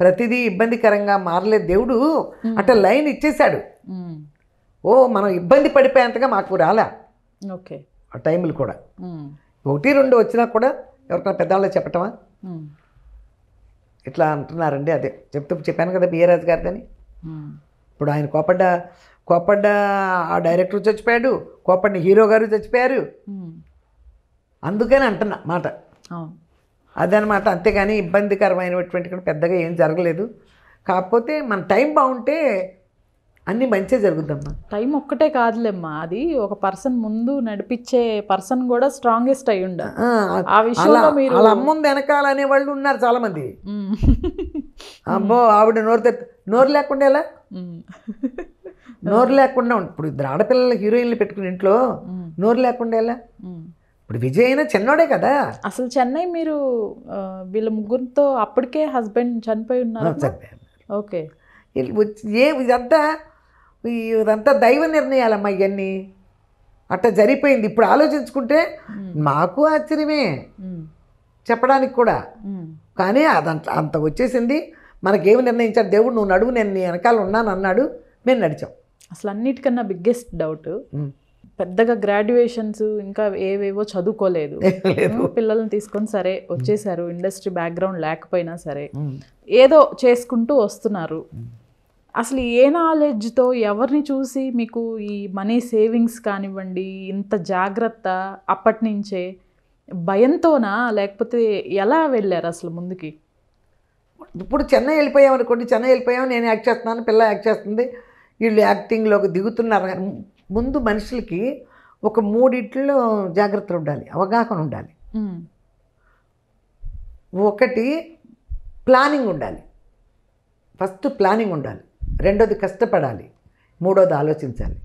ప్రతిదీ ఇబ్బందికరంగా మారలేదు దేవుడు అట్లా లైన్ ఇచ్చేశాడు ఓ మనం ఇబ్బంది పడిపోయేంతగా మాకు రాలా ఓకే ఆ టైంలు కూడా ఒకటి రెండు వచ్చినా కూడా ఎవరికైనా పెద్దవాళ్ళు చెప్పటమా ఇట్లా అంటున్నారండి అదే చెప్తూ చెప్పాను కదా గారి గారిదని ఇప్పుడు ఆయన కోపడ్డ కోపడ్డ ఆ డైరెక్టర్ చచ్చిపోయాడు కోపడిన హీరో గారు చచ్చిపోయారు అందుకని అంటున్నా మాట అదనమాట అంతేగాని ఇబ్బందికరమైనటువంటి కూడా పెద్దగా ఏం జరగలేదు కాకపోతే మన టైం బాగుంటే అన్నీ మంచిగా జరుగుద్దమ్మా టైం ఒక్కటే కాదులేమ్మా అది ఒక పర్సన్ ముందు నడిపించే పర్సన్ కూడా స్ట్రాంగెస్ట్ అయి ఉండాలి ఆ విషయంలో మీరు వెనకాల అనే వాళ్ళు ఉన్నారు చాలామంది అమ్మో ఆవిడ నోరు తె నోరు లేకుండా ఎలా నోరు లేకుండా ఇప్పుడు ఇద్దరు ఆడపిల్లల హీరోయిన్లు పెట్టుకుని ఇంట్లో నోరు లేకుండా ఎలా ఇప్పుడు విజయ్ అయినా చెన్నోడే కదా అసలు చెన్నై మీరు వీళ్ళ ముగ్గురితో అప్పటికే హస్బెండ్ చనిపోయి ఉన్నారు ఓకే ఏ ఇదంతా ఇదంతా దైవ నిర్ణయాలమ్మా ఇవన్నీ అట్లా జరిగిపోయింది ఇప్పుడు ఆలోచించుకుంటే మాకు ఆశ్చర్యమే చెప్పడానికి కూడా కానీ అదంత అంత వచ్చేసింది మనకేమి నిర్ణయించాడు దేవుడు నువ్వు నడువు నేను నీ వెనకాల ఉన్నాను అన్నాడు మేము నడిచాం అసలు అన్నిటికన్నా బిగ్గెస్ట్ డౌట్ పెద్దగా గ్రాడ్యుయేషన్స్ ఇంకా ఏవేవో చదువుకోలేదు పిల్లల్ని తీసుకొని సరే వచ్చేసారు ఇండస్ట్రీ బ్యాక్గ్రౌండ్ లేకపోయినా సరే ఏదో చేసుకుంటూ వస్తున్నారు అసలు ఏ నాలెడ్జ్తో ఎవరిని చూసి మీకు ఈ మనీ సేవింగ్స్ కానివ్వండి ఇంత జాగ్రత్త అప్పటి నుంచే భయంతోనా లేకపోతే ఎలా వెళ్ళారు అసలు ముందుకి ఇప్పుడు చెన్నై వెళ్ళిపోయామనుకోండి చెన్నై వెళ్ళిపోయాం నేను యాక్ట్ చేస్తున్నాను పిల్ల యాక్ట్ చేస్తుంది వీళ్ళు యాక్టింగ్లోకి దిగుతున్నారు ముందు మనుషులకి ఒక మూడిట్లో జాగ్రత్త ఉండాలి అవగాహన ఉండాలి ఒకటి ప్లానింగ్ ఉండాలి ఫస్ట్ ప్లానింగ్ ఉండాలి రెండోది కష్టపడాలి మూడోది ఆలోచించాలి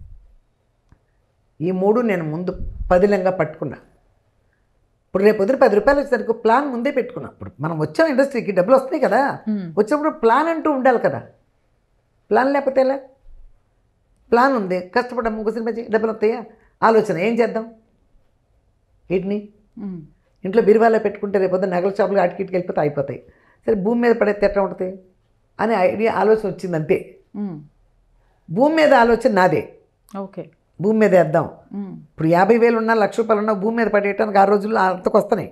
ఈ మూడు నేను ముందు పదిలంగా పట్టుకున్నా ఇప్పుడు రేపు వదిలి పది రూపాయలు వచ్చేసరికి ప్లాన్ ముందే పెట్టుకున్నా ఇప్పుడు మనం వచ్చాం ఇండస్ట్రీకి డబ్బులు వస్తాయి కదా వచ్చినప్పుడు ప్లాన్ అంటూ ఉండాలి కదా ప్లాన్ లేకపోతే ఎలా ప్లాన్ ఉంది కష్టపడ్డాము ఒక సినిమా డబ్బులు వస్తాయా ఆలోచన ఏం చేద్దాం వీటిని ఇంట్లో బీరువాలో పెట్టుకుంటే రేపు నగల షాపులు అటుకిటికి వెళ్ళిపోతే అయిపోతాయి సరే భూమి మీద పడేస్తే ఎట్లా ఉంటుంది అనే ఐడియా ఆలోచన వచ్చింది అంతే భూమి మీద ఆలోచన నాదే ఓకే భూమి మీద వేద్దాం ఇప్పుడు యాభై వేలు ఉన్నా లక్ష రూపాయలు ఉన్నా భూమి మీద పడేయటానికి ఆ రోజుల్లో అంతకు వస్తున్నాయి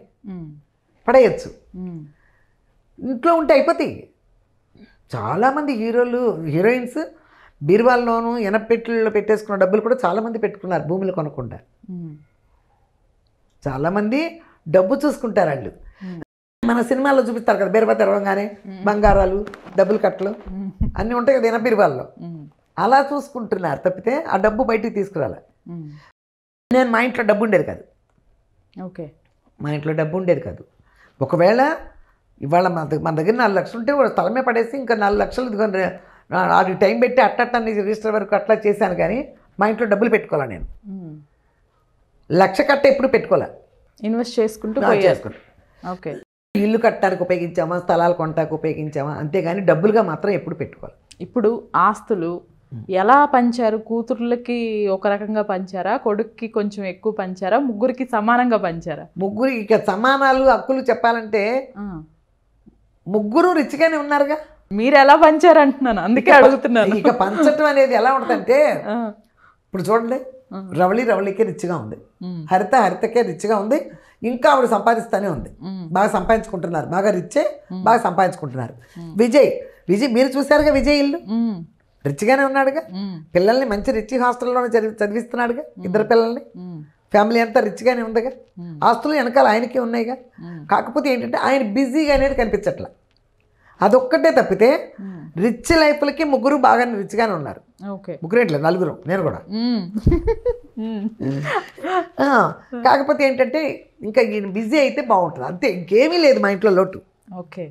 పడేయచ్చు ఇంట్లో ఉంటే అయిపోతాయి చాలామంది హీరోలు హీరోయిన్స్ బీరువాల్లోనూ ఎనపెట్లలో పెట్టేసుకున్న డబ్బులు కూడా చాలామంది పెట్టుకున్నారు భూములు కొనకుండా చాలామంది డబ్బు చూసుకుంటారు వాళ్ళు మన సినిమాల్లో చూపిస్తారు కదా బీరువా తెరవంగానే బంగారాలు డబ్బులు కట్టలు అన్నీ ఉంటాయి కదా ఎనబీరువాల్లో అలా చూసుకుంటున్నారు తప్పితే ఆ డబ్బు బయటికి తీసుకురాలి నేను మా ఇంట్లో డబ్బు ఉండేది కాదు ఓకే మా ఇంట్లో డబ్బు ఉండేది కాదు ఒకవేళ ఇవాళ మన మన దగ్గర నాలుగు లక్షలు ఉంటే స్థలమే పడేసి ఇంకా నాలుగు లక్షలు అది టైం పెట్టి అట్టట్టని రిజిస్టర్ వరకు అట్లా చేశాను కానీ మా ఇంట్లో డబ్బులు పెట్టుకోవాలి నేను లక్ష కట్ట ఎప్పుడు పెట్టుకోలే ఇన్వెస్ట్ చేసుకుంటూ చేసుకుంటాను ఓకే ఇల్లు కట్టడానికి ఉపయోగించామా స్థలాలు కొనటానికి ఉపయోగించామా అంతేగాని డబ్బులుగా మాత్రం ఎప్పుడు పెట్టుకోవాలి ఇప్పుడు ఆస్తులు ఎలా పంచారు కూతుర్లకి ఒక రకంగా పంచారా కొడుక్కి కొంచెం ఎక్కువ పంచారా ముగ్గురికి సమానంగా పంచారా ముగ్గురికి ఇక సమానాలు హక్కులు చెప్పాలంటే ముగ్గురు రిచ్గానే ఉన్నారుగా మీరు ఎలా పంచారు అంటున్నాను అందుకే అడుగుతున్నాను ఇక పంచటం అనేది ఎలా ఉంటుందంటే ఇప్పుడు చూడండి రవళి రవళికే రిచ్గా ఉంది హరిత హరితకే రిచ్గా ఉంది ఇంకా ఆవిడ సంపాదిస్తూనే ఉంది బాగా సంపాదించుకుంటున్నారు బాగా రిచ్చే బాగా సంపాదించుకుంటున్నారు విజయ్ విజయ్ మీరు చూసారుగా విజయ్ ఇల్లు రిచ్గానే ఉన్నాడుగా పిల్లల్ని మంచి రిచ్ హాస్టల్లోనే చదివి చదివిస్తున్నాడుగా ఇద్దరు పిల్లల్ని ఫ్యామిలీ అంతా రిచ్గానే ఉందిగా ఆస్తులు వెనకాల ఆయనకే ఉన్నాయిగా కాకపోతే ఏంటంటే ఆయన బిజీగా అనేది కనిపించట్లా అదొక్కటే తప్పితే రిచ్ లైఫ్లకి ముగ్గురు బాగా రిచ్గానే ఉన్నారు ఏంటి నలుగురు నేను కూడా కాకపోతే ఏంటంటే ఇంకా ఈయన బిజీ అయితే బాగుంటుంది అంతే ఇంకేమీ లేదు మా ఇంట్లో లోటు ఓకే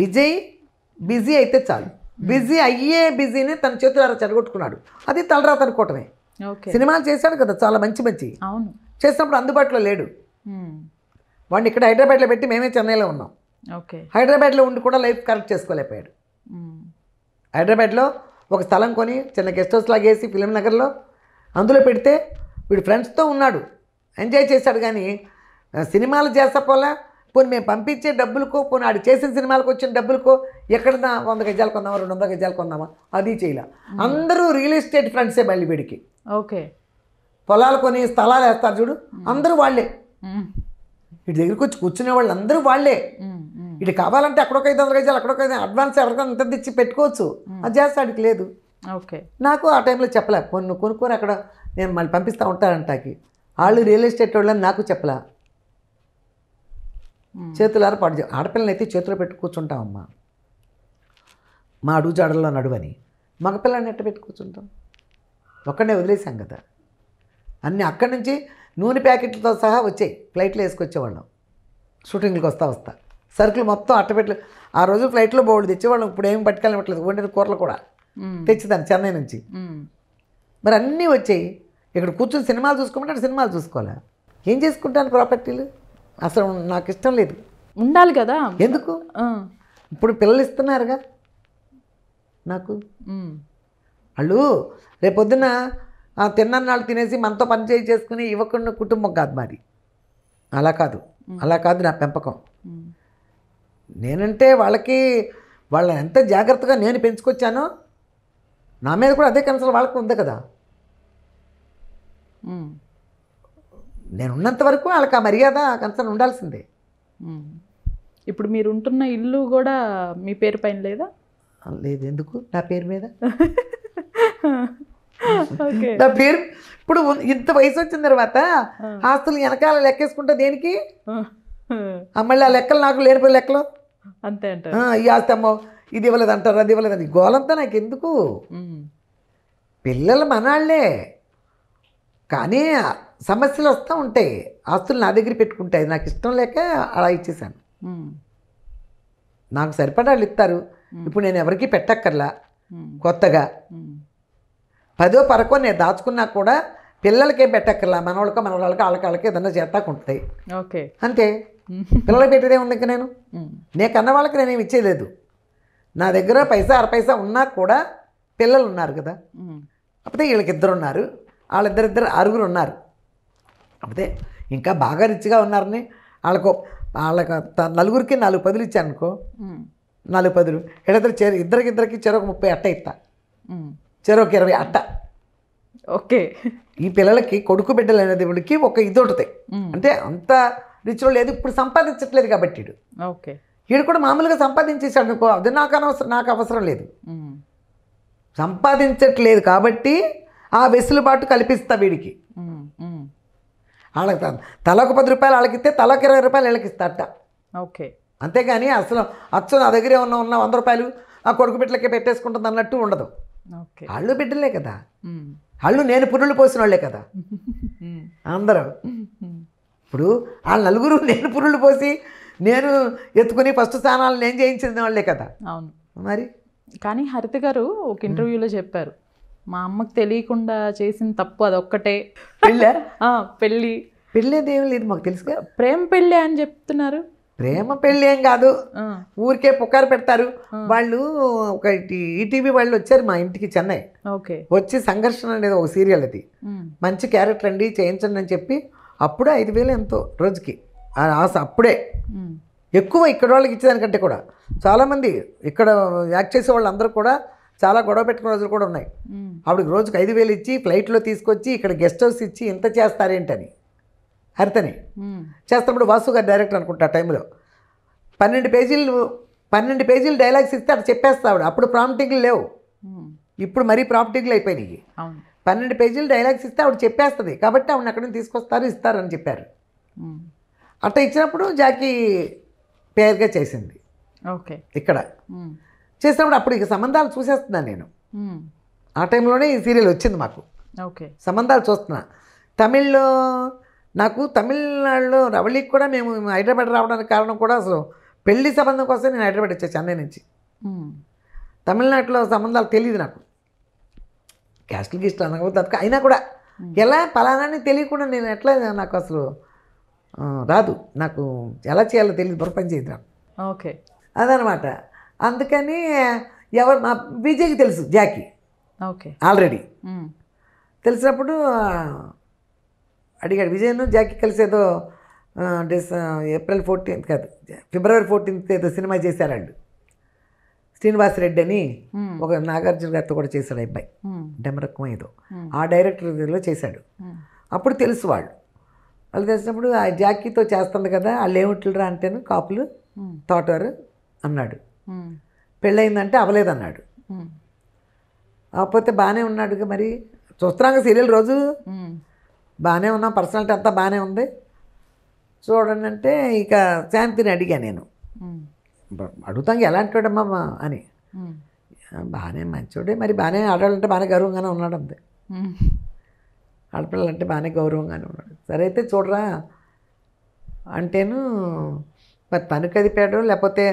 విజయ్ బిజీ అయితే చాలు బిజీ అయ్యే బిజీనే తన చేతులారా చెడగొట్టుకున్నాడు అది తలరాత అనుకోవటమే సినిమాలు చేశాడు కదా చాలా మంచి మంచి చేసినప్పుడు అందుబాటులో లేడు వాడిని ఇక్కడ హైదరాబాద్లో పెట్టి మేమే చెన్నైలో ఉన్నాం ఓకే హైదరాబాద్లో ఉండి కూడా లైఫ్ కరెక్ట్ చేసుకోలేకపోయాడు హైదరాబాద్లో ఒక స్థలం కొని చిన్న గెస్ట్ హౌస్ లాగేసి ఫిలిం నగర్లో అందులో పెడితే వీడు ఫ్రెండ్స్తో ఉన్నాడు ఎంజాయ్ చేశాడు కానీ సినిమాలు చేసపోలే పోనీ మేము పంపించే డబ్బులకో పోనీ ఆడు చేసిన సినిమాలకు వచ్చిన డబ్బులకో ఎక్కడ వంద గజాలు కొందామా రెండు వందల గజాలు కొందామా అది చేయాల అందరూ రియల్ ఎస్టేట్ ఫ్రెండ్సే మళ్ళీ ఓకే పొలాలు కొని స్థలాలు వేస్తారు చూడు అందరూ వాళ్ళే ఇటు దగ్గరికి వచ్చి కూర్చునే వాళ్ళు అందరూ వాళ్ళే ఇటు కావాలంటే అక్కడొక ఐదు వందల గజాలు అక్కడొక అడ్వాన్స్ ఎవరికైనా ఇంత తెచ్చి పెట్టుకోవచ్చు అది చేస్తే అడికి లేదు ఓకే నాకు ఆ టైంలో చెప్పలే కొన్ని కొనుక్కొని అక్కడ నేను మళ్ళీ పంపిస్తూ ఉంటానంటాకి వాళ్ళు రియల్ ఎస్టేట్ వాళ్ళని నాకు చెప్పలే చేతుల పాడు ఆడపిల్లని అయితే చేతిలో పెట్టి కూర్చుంటామమ్మా మా అడుగు జాడల్లో నడువని మగపిల్లని ఎట్ట పెట్టి కూర్చుంటాం ఒక్కడే వదిలేసాం కదా అన్నీ అక్కడి నుంచి నూనె ప్యాకెట్లతో సహా వచ్చాయి ఫ్లైట్లో వేసుకొచ్చేవాళ్ళం షూటింగ్లకు వస్తా వస్తా సరుకులు మొత్తం అట్టపెట్లు ఆ రోజు ఫ్లైట్లో బౌళ్ళు తెచ్చేవాళ్ళం ఇప్పుడు ఏం పట్టుకెళ్ళట్లేదు వండిన కూరలు కూడా తెచ్చిదాన్ని చెన్నై నుంచి మరి అన్నీ వచ్చాయి ఇక్కడ కూర్చొని సినిమాలు చూసుకోమంటే అక్కడ సినిమాలు చూసుకోవాలా ఏం చేసుకుంటాను ప్రాపర్టీలు అసలు నాకు ఇష్టం లేదు ఉండాలి కదా ఎందుకు ఇప్పుడు పిల్లలు ఇస్తున్నారుగా నాకు వాళ్ళు రేపొద్దున తిన్నన్నాళ్ళు తినేసి మనతో పనిచేయి చేసుకుని ఇవ్వకుండా కుటుంబం కాదు మాది అలా కాదు అలా కాదు నా పెంపకం నేనంటే వాళ్ళకి వాళ్ళని ఎంత జాగ్రత్తగా నేను పెంచుకొచ్చానో నా మీద కూడా అదే కన్సల్ వాళ్ళకు ఉంది కదా నేను వరకు వాళ్ళకి ఆ మర్యాద కన్సర్న్ ఉండాల్సిందే ఇప్పుడు మీరు ఉంటున్న ఇల్లు కూడా మీ పేరు పైన లేదా లేదు ఎందుకు నా పేరు మీద నా పేరు ఇప్పుడు ఇంత వయసు వచ్చిన తర్వాత ఆస్తులు వెనకాల లెక్కేసుకుంటా దేనికి మళ్ళీ ఆ లెక్కలు నాకు లేనిపోయి లెక్కలు అంతే అంటారు ఈ ఆస్తి అమ్మో ఇది ఇవ్వలేదు అంటారు అది ఇవ్వలేదు అది గోలంతా నాకు ఎందుకు పిల్లలు మనాళ్లే కానీ సమస్యలు వస్తూ ఉంటాయి ఆస్తులు నా దగ్గర పెట్టుకుంటాయి నాకు ఇష్టం లేక అలా ఇచ్చేసాను నాకు సరిపడా వాళ్ళు ఇస్తారు ఇప్పుడు నేను ఎవరికీ పెట్టక్కర్లా కొత్తగా పదో పరకు నేను దాచుకున్నా కూడా పిల్లలకే పెట్టక్కర్లా మనవాళ్ళకో మన వాళ్ళకి వాళ్ళకి ఏదన్నా ఉంటాయి ఓకే అంతే పిల్లలకి పెట్టేదే ఉంది ఇంకా నేను నేను కన్న వాళ్ళకి నేనేమి ఇచ్చేయలేదు నా దగ్గర పైసా అర పైసా ఉన్నా కూడా పిల్లలు ఉన్నారు కదా అప్పుడే వీళ్ళకి ఇద్దరు ఉన్నారు వాళ్ళిద్దరిద్దరు ఆరుగురు ఉన్నారు అప్పుడే ఇంకా బాగా రిచ్గా ఉన్నారని వాళ్ళకు వాళ్ళకి నలుగురికి నాలుగు పదులు ఇచ్చాను అనుకో నాలుగు పదులు ఇద్దరు ఇద్దరికి ఇద్దరికి చెరొక ముప్పై అట్ట ఇస్తా చెరొక ఇరవై అట్ట ఓకే ఈ పిల్లలకి కొడుకు బిడ్డలు అనే దేవుడికి ఒక ఇది ఉంటుంది అంటే అంత రిచువల్ లేదు ఇప్పుడు సంపాదించట్లేదు కాబట్టి ఓకే వీడు కూడా మామూలుగా సంపాదించేసాడు అనుకో అది నాకు అనవసరం నాకు అవసరం లేదు సంపాదించట్లేదు కాబట్టి ఆ వెసులుబాటు కల్పిస్తా వీడికి వాళ్ళకి తలకు పది రూపాయలు వాళ్ళకిస్తే తలకు ఇరవై రూపాయలు వీళ్ళకిస్తాట ఓకే అంతేగాని అసలు అచ్చు నా దగ్గరే ఉన్న ఉన్న వంద రూపాయలు ఆ కొడుకు బిడ్డలకే పెట్టేసుకుంటుంది అన్నట్టు ఉండదు వాళ్ళు బిడ్డలే కదా వాళ్ళు నేను పురులు పోసిన వాళ్ళే కదా అందరూ ఇప్పుడు వాళ్ళ నలుగురు నేను పురులు పోసి నేను ఎత్తుకుని ఫస్ట్ స్థానాలు నేను చేయించిన వాళ్ళే కదా అవును మరి కానీ హరిత గారు ఒక ఇంటర్వ్యూలో చెప్పారు మా అమ్మకు తెలియకుండా చేసిన తప్పు అదొక్కటే పెళ్ళ పెళ్ళి పెళ్ళి ఏం లేదు మాకు తెలుసు ప్రేమ పెళ్ళి అని చెప్తున్నారు ప్రేమ పెళ్ళి ఏం కాదు ఊరికే పుకారు పెడతారు వాళ్ళు ఒక ఈటీవీ వాళ్ళు వచ్చారు మా ఇంటికి చెన్నై వచ్చి సంఘర్షణ అనేది ఒక సీరియల్ అది మంచి క్యారెక్టర్ అండి చేయించండి అని చెప్పి అప్పుడే ఐదు వేలు ఎంతో రోజుకి ఆశ అప్పుడే ఎక్కువ ఇక్కడ వాళ్ళకి ఇచ్చేదానికంటే కూడా చాలామంది ఇక్కడ యాక్ట్ చేసే వాళ్ళందరూ కూడా చాలా గొడవ పెట్టుకునే రోజులు కూడా ఉన్నాయి ఆవిడకి రోజుకి ఐదు వేలు ఇచ్చి ఫ్లైట్లో తీసుకొచ్చి ఇక్కడ గెస్ట్ హౌస్ ఇచ్చి ఇంత చేస్తారేంటని హరితని చేస్తున్నప్పుడు వాసు గారు డైరెక్టర్ అనుకుంటా ఆ టైంలో పన్నెండు పేజీలు పన్నెండు పేజీలు డైలాగ్స్ ఇస్తే అక్కడ చెప్పేస్తావుడు అప్పుడు ప్రాంప్టింగ్లు లేవు ఇప్పుడు మరీ ప్రాంప్టింగ్లు అయిపోయినాయి పన్నెండు పేజీలు డైలాగ్స్ ఇస్తే ఆవిడ చెప్పేస్తుంది కాబట్టి ఆవిడ అక్కడ తీసుకొస్తారు ఇస్తారని చెప్పారు అట్లా ఇచ్చినప్పుడు జాకీ పేరుగా చేసింది ఓకే ఇక్కడ చేసినప్పుడు అప్పుడు ఇక సంబంధాలు చూసేస్తున్నాను నేను ఆ టైంలోనే ఈ సీరియల్ వచ్చింది మాకు ఓకే సంబంధాలు చూస్తున్నా తమిళ్లో నాకు తమిళనాడులో రవళికి కూడా మేము హైదరాబాద్ రావడానికి కారణం కూడా అసలు పెళ్లి సంబంధం కోసం నేను హైదరాబాద్ వచ్చాను చెన్నై నుంచి తమిళనాడులో సంబంధాలు తెలియదు నాకు క్యాస్ట్లకి ఇష్టం అనకపోతే అయినా కూడా ఎలా పలానాని తెలియకుండా నేను ఎట్లా నాకు అసలు రాదు నాకు ఎలా చేయాలో తెలియదు ప్రపంచం చేయదు ఓకే అదనమాట అందుకని ఎవరు మా బీజేకి తెలుసు జాకీ ఓకే ఆల్రెడీ తెలిసినప్పుడు అడిగాడు విజయను జాకీ కలిసి ఏదో డిస్ ఏప్రిల్ ఫోర్టీన్త్ కాదు ఫిబ్రవరి ఫోర్టీన్త్ ఏదో సినిమా చేశారండి శ్రీనివాస్ రెడ్డి అని ఒక నాగార్జున గారితో కూడా చేశాడు అబ్బాయి డెమరకం ఏదో ఆ డైరెక్టర్లో చేశాడు అప్పుడు తెలుసు వాళ్ళు వాళ్ళు తెలిసినప్పుడు ఆ జాకీతో చేస్తుంది కదా వాళ్ళు ఏమిట్లరా అంటేను కాపులు తోటారు అన్నాడు పెళ్ళయిందంటే అవలేదన్నాడు కాకపోతే బాగానే ఉన్నాడుగా మరి చూస్తున్నాక సీరియల్ రోజు బాగానే ఉన్నాం పర్సనాలిటీ అంతా బాగానే ఉంది చూడండి అంటే ఇక శాంతిని అడిగాను నేను అడుగుతాం ఎలాంటి వాడమ్మా అని బాగానే మంచివాడే మరి బాగానే ఆడవాళ్ళంటే బాగానే గౌరవంగానే ఉన్నాడు అంతే ఆడపిల్లలంటే బాగానే గౌరవంగానే ఉన్నాడు సరే అయితే చూడరా అంటేను మరి తను కదిపాడు లేకపోతే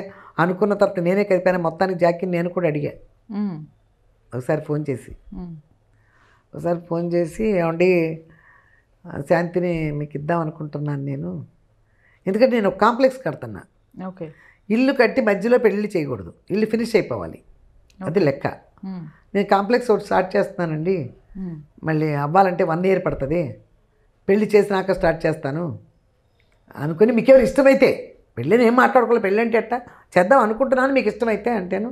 అనుకున్న తర్వాత నేనే కదిపాను మొత్తానికి జాకిని నేను కూడా అడిగా ఒకసారి ఫోన్ చేసి ఒకసారి ఫోన్ చేసి ఏమండి శాంతిని మీకు ఇద్దాం అనుకుంటున్నాను నేను ఎందుకంటే నేను ఒక కాంప్లెక్స్ కడుతున్నా ఓకే ఇల్లు కట్టి మధ్యలో పెళ్లి చేయకూడదు ఇల్లు ఫినిష్ అయిపోవాలి అది లెక్క నేను కాంప్లెక్స్ ఒకటి స్టార్ట్ చేస్తున్నానండి మళ్ళీ అవ్వాలంటే వన్ ఇయర్ పడుతుంది పెళ్లి చేసినాక స్టార్ట్ చేస్తాను అనుకుని మీకు ఎవరు ఇష్టమైతే పెళ్ళిని ఏం మాట్లాడుకోవాలి పెళ్ళి అంటే అట్ట చేద్దాం అనుకుంటున్నాను మీకు ఇష్టమైతే అంటేను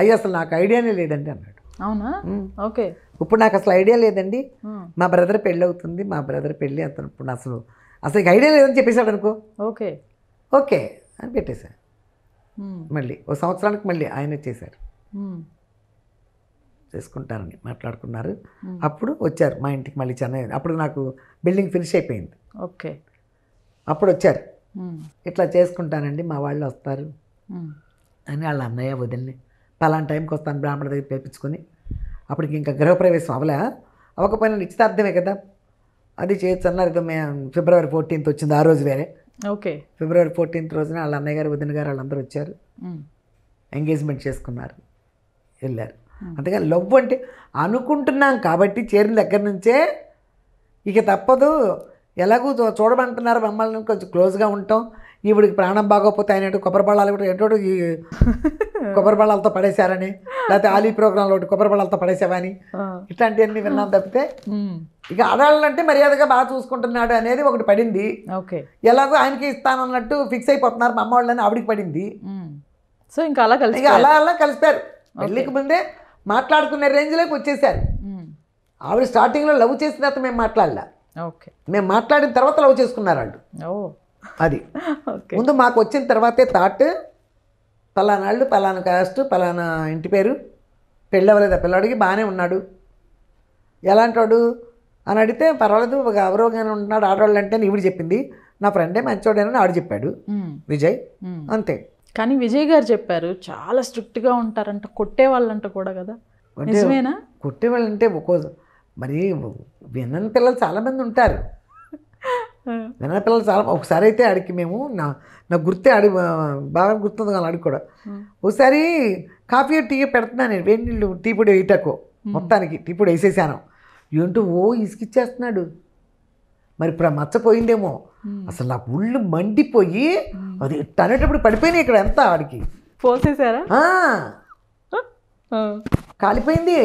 అయ్యో అసలు నాకు ఐడియానే లేదండి అన్నాడు అవునా ఓకే ఇప్పుడు నాకు అసలు ఐడియా లేదండి మా బ్రదర్ పెళ్ళి అవుతుంది మా బ్రదర్ పెళ్ళి అతను ఇప్పుడు అసలు అసలు ఐడియా లేదని చెప్పేశాడు అనుకో ఓకే ఓకే అని పెట్టేశారు మళ్ళీ ఓ సంవత్సరానికి మళ్ళీ ఆయన చేశారు చేసుకుంటారని మాట్లాడుకున్నారు అప్పుడు వచ్చారు మా ఇంటికి మళ్ళీ చెన్నై అప్పుడు నాకు బిల్డింగ్ ఫినిష్ అయిపోయింది ఓకే అప్పుడు వచ్చారు ఇట్లా చేసుకుంటానండి మా వాళ్ళు వస్తారు అని వాళ్ళ అన్నయ్య వదిలి పలానా టైంకి వస్తాను బ్రాహ్మణ దగ్గర పిలిపించుకొని అప్పటికి ఇంకా గృహప్రవేశం అవలే అవ్వకపోయినా నిశ్చితార్థమే కదా అది చేయొచ్చు అన్నారు ఇదో మే ఫిబ్రవరి ఫోర్టీన్త్ వచ్చింది ఆ రోజు వేరే ఓకే ఫిబ్రవరి ఫోర్టీన్త్ రోజున వాళ్ళ అన్నయ్య గారు వదిన గారు వాళ్ళందరూ వచ్చారు ఎంగేజ్మెంట్ చేసుకున్నారు వెళ్ళారు అంతేగాని లవ్ అంటే అనుకుంటున్నాం కాబట్టి చేరిన దగ్గర నుంచే ఇక తప్పదు ఎలాగూ చూడమంటున్నారు మమ్మల్ని కొంచెం క్లోజ్గా ఉంటాం ఈవిడికి ప్రాణం బాగోకపోతే ఆయన కొబ్బరి బళ్ళాలు కూడా ఏంటో కొబ్బరి బళ్ళాలతో పడేశారని లేకపోతే ఆలీ ప్రోగ్రాంలో కొబ్బరి బళ్ళాలతో పడేసావని ఇట్లాంటివన్నీ విన్నాం తప్పితే ఇక ఆడాలంటే మర్యాదగా బాగా చూసుకుంటున్నాడు అనేది ఒకటి పడింది ఓకే ఎలాగో ఆయనకి ఇస్తానన్నట్టు ఫిక్స్ అయిపోతున్నారు మా అమ్మ వాళ్ళని ఆవిడికి పడింది సో ఇంకా అలా కలిసి అలా అలా కలిసిపోయారు పెళ్ళికి ముందే మాట్లాడుకునే రేంజ్లోకి వచ్చేసారు ఆవిడ స్టార్టింగ్లో లవ్ చేసిన తర్వాత మేము మాట్లాడలే ఓకే మేము మాట్లాడిన తర్వాత లవ్ చేసుకున్నారు వాళ్ళు అది ముందు మాకు వచ్చిన తర్వాతే థాట్ పలానాళ్ళు పలానా కాస్ట్ పలానా ఇంటి పేరు పెళ్ళి అవ్వలేదు ఆ పిల్లాడికి బాగానే ఉన్నాడు ఎలాంటి వాడు అని అడిగితే పర్వాలేదు ఒక అవరోగానే ఉంటున్నాడు ఆడవాళ్ళు అంటే ఈవిడ చెప్పింది నా ఫ్రెండే మంచివాడేనని ఆడు చెప్పాడు విజయ్ అంతే కానీ విజయ్ గారు చెప్పారు చాలా స్ట్రిక్ట్గా ఉంటారంట కొట్టేవాళ్ళంట కూడా కదా నిజమేనా కొట్టేవాళ్ళంటే ఒక్కో మరి విన్న పిల్లలు చాలామంది ఉంటారు పిల్లలు చాలా ఒకసారి అయితే ఆడికి మేము నా నాకు గుర్తే ఆడి బాగా గుర్తుంది కానీ ఆడికి కూడా ఒకసారి కాఫీ టీ పెడుతున్నాను నేను వేడి నీళ్ళు టీ పొడి వేయటకు మొత్తానికి టీ పొడి వేసేసాను ఏంటో ఓ ఇసుకిచ్చేస్తున్నాడు మరి ఇప్పుడు మచ్చపోయిందేమో అసలు నా ఉళ్ళు మండిపోయి అది అనేటప్పుడు పడిపోయినాయి ఇక్కడ ఎంత ఆడికి పోసేసారా కాలిపోయింది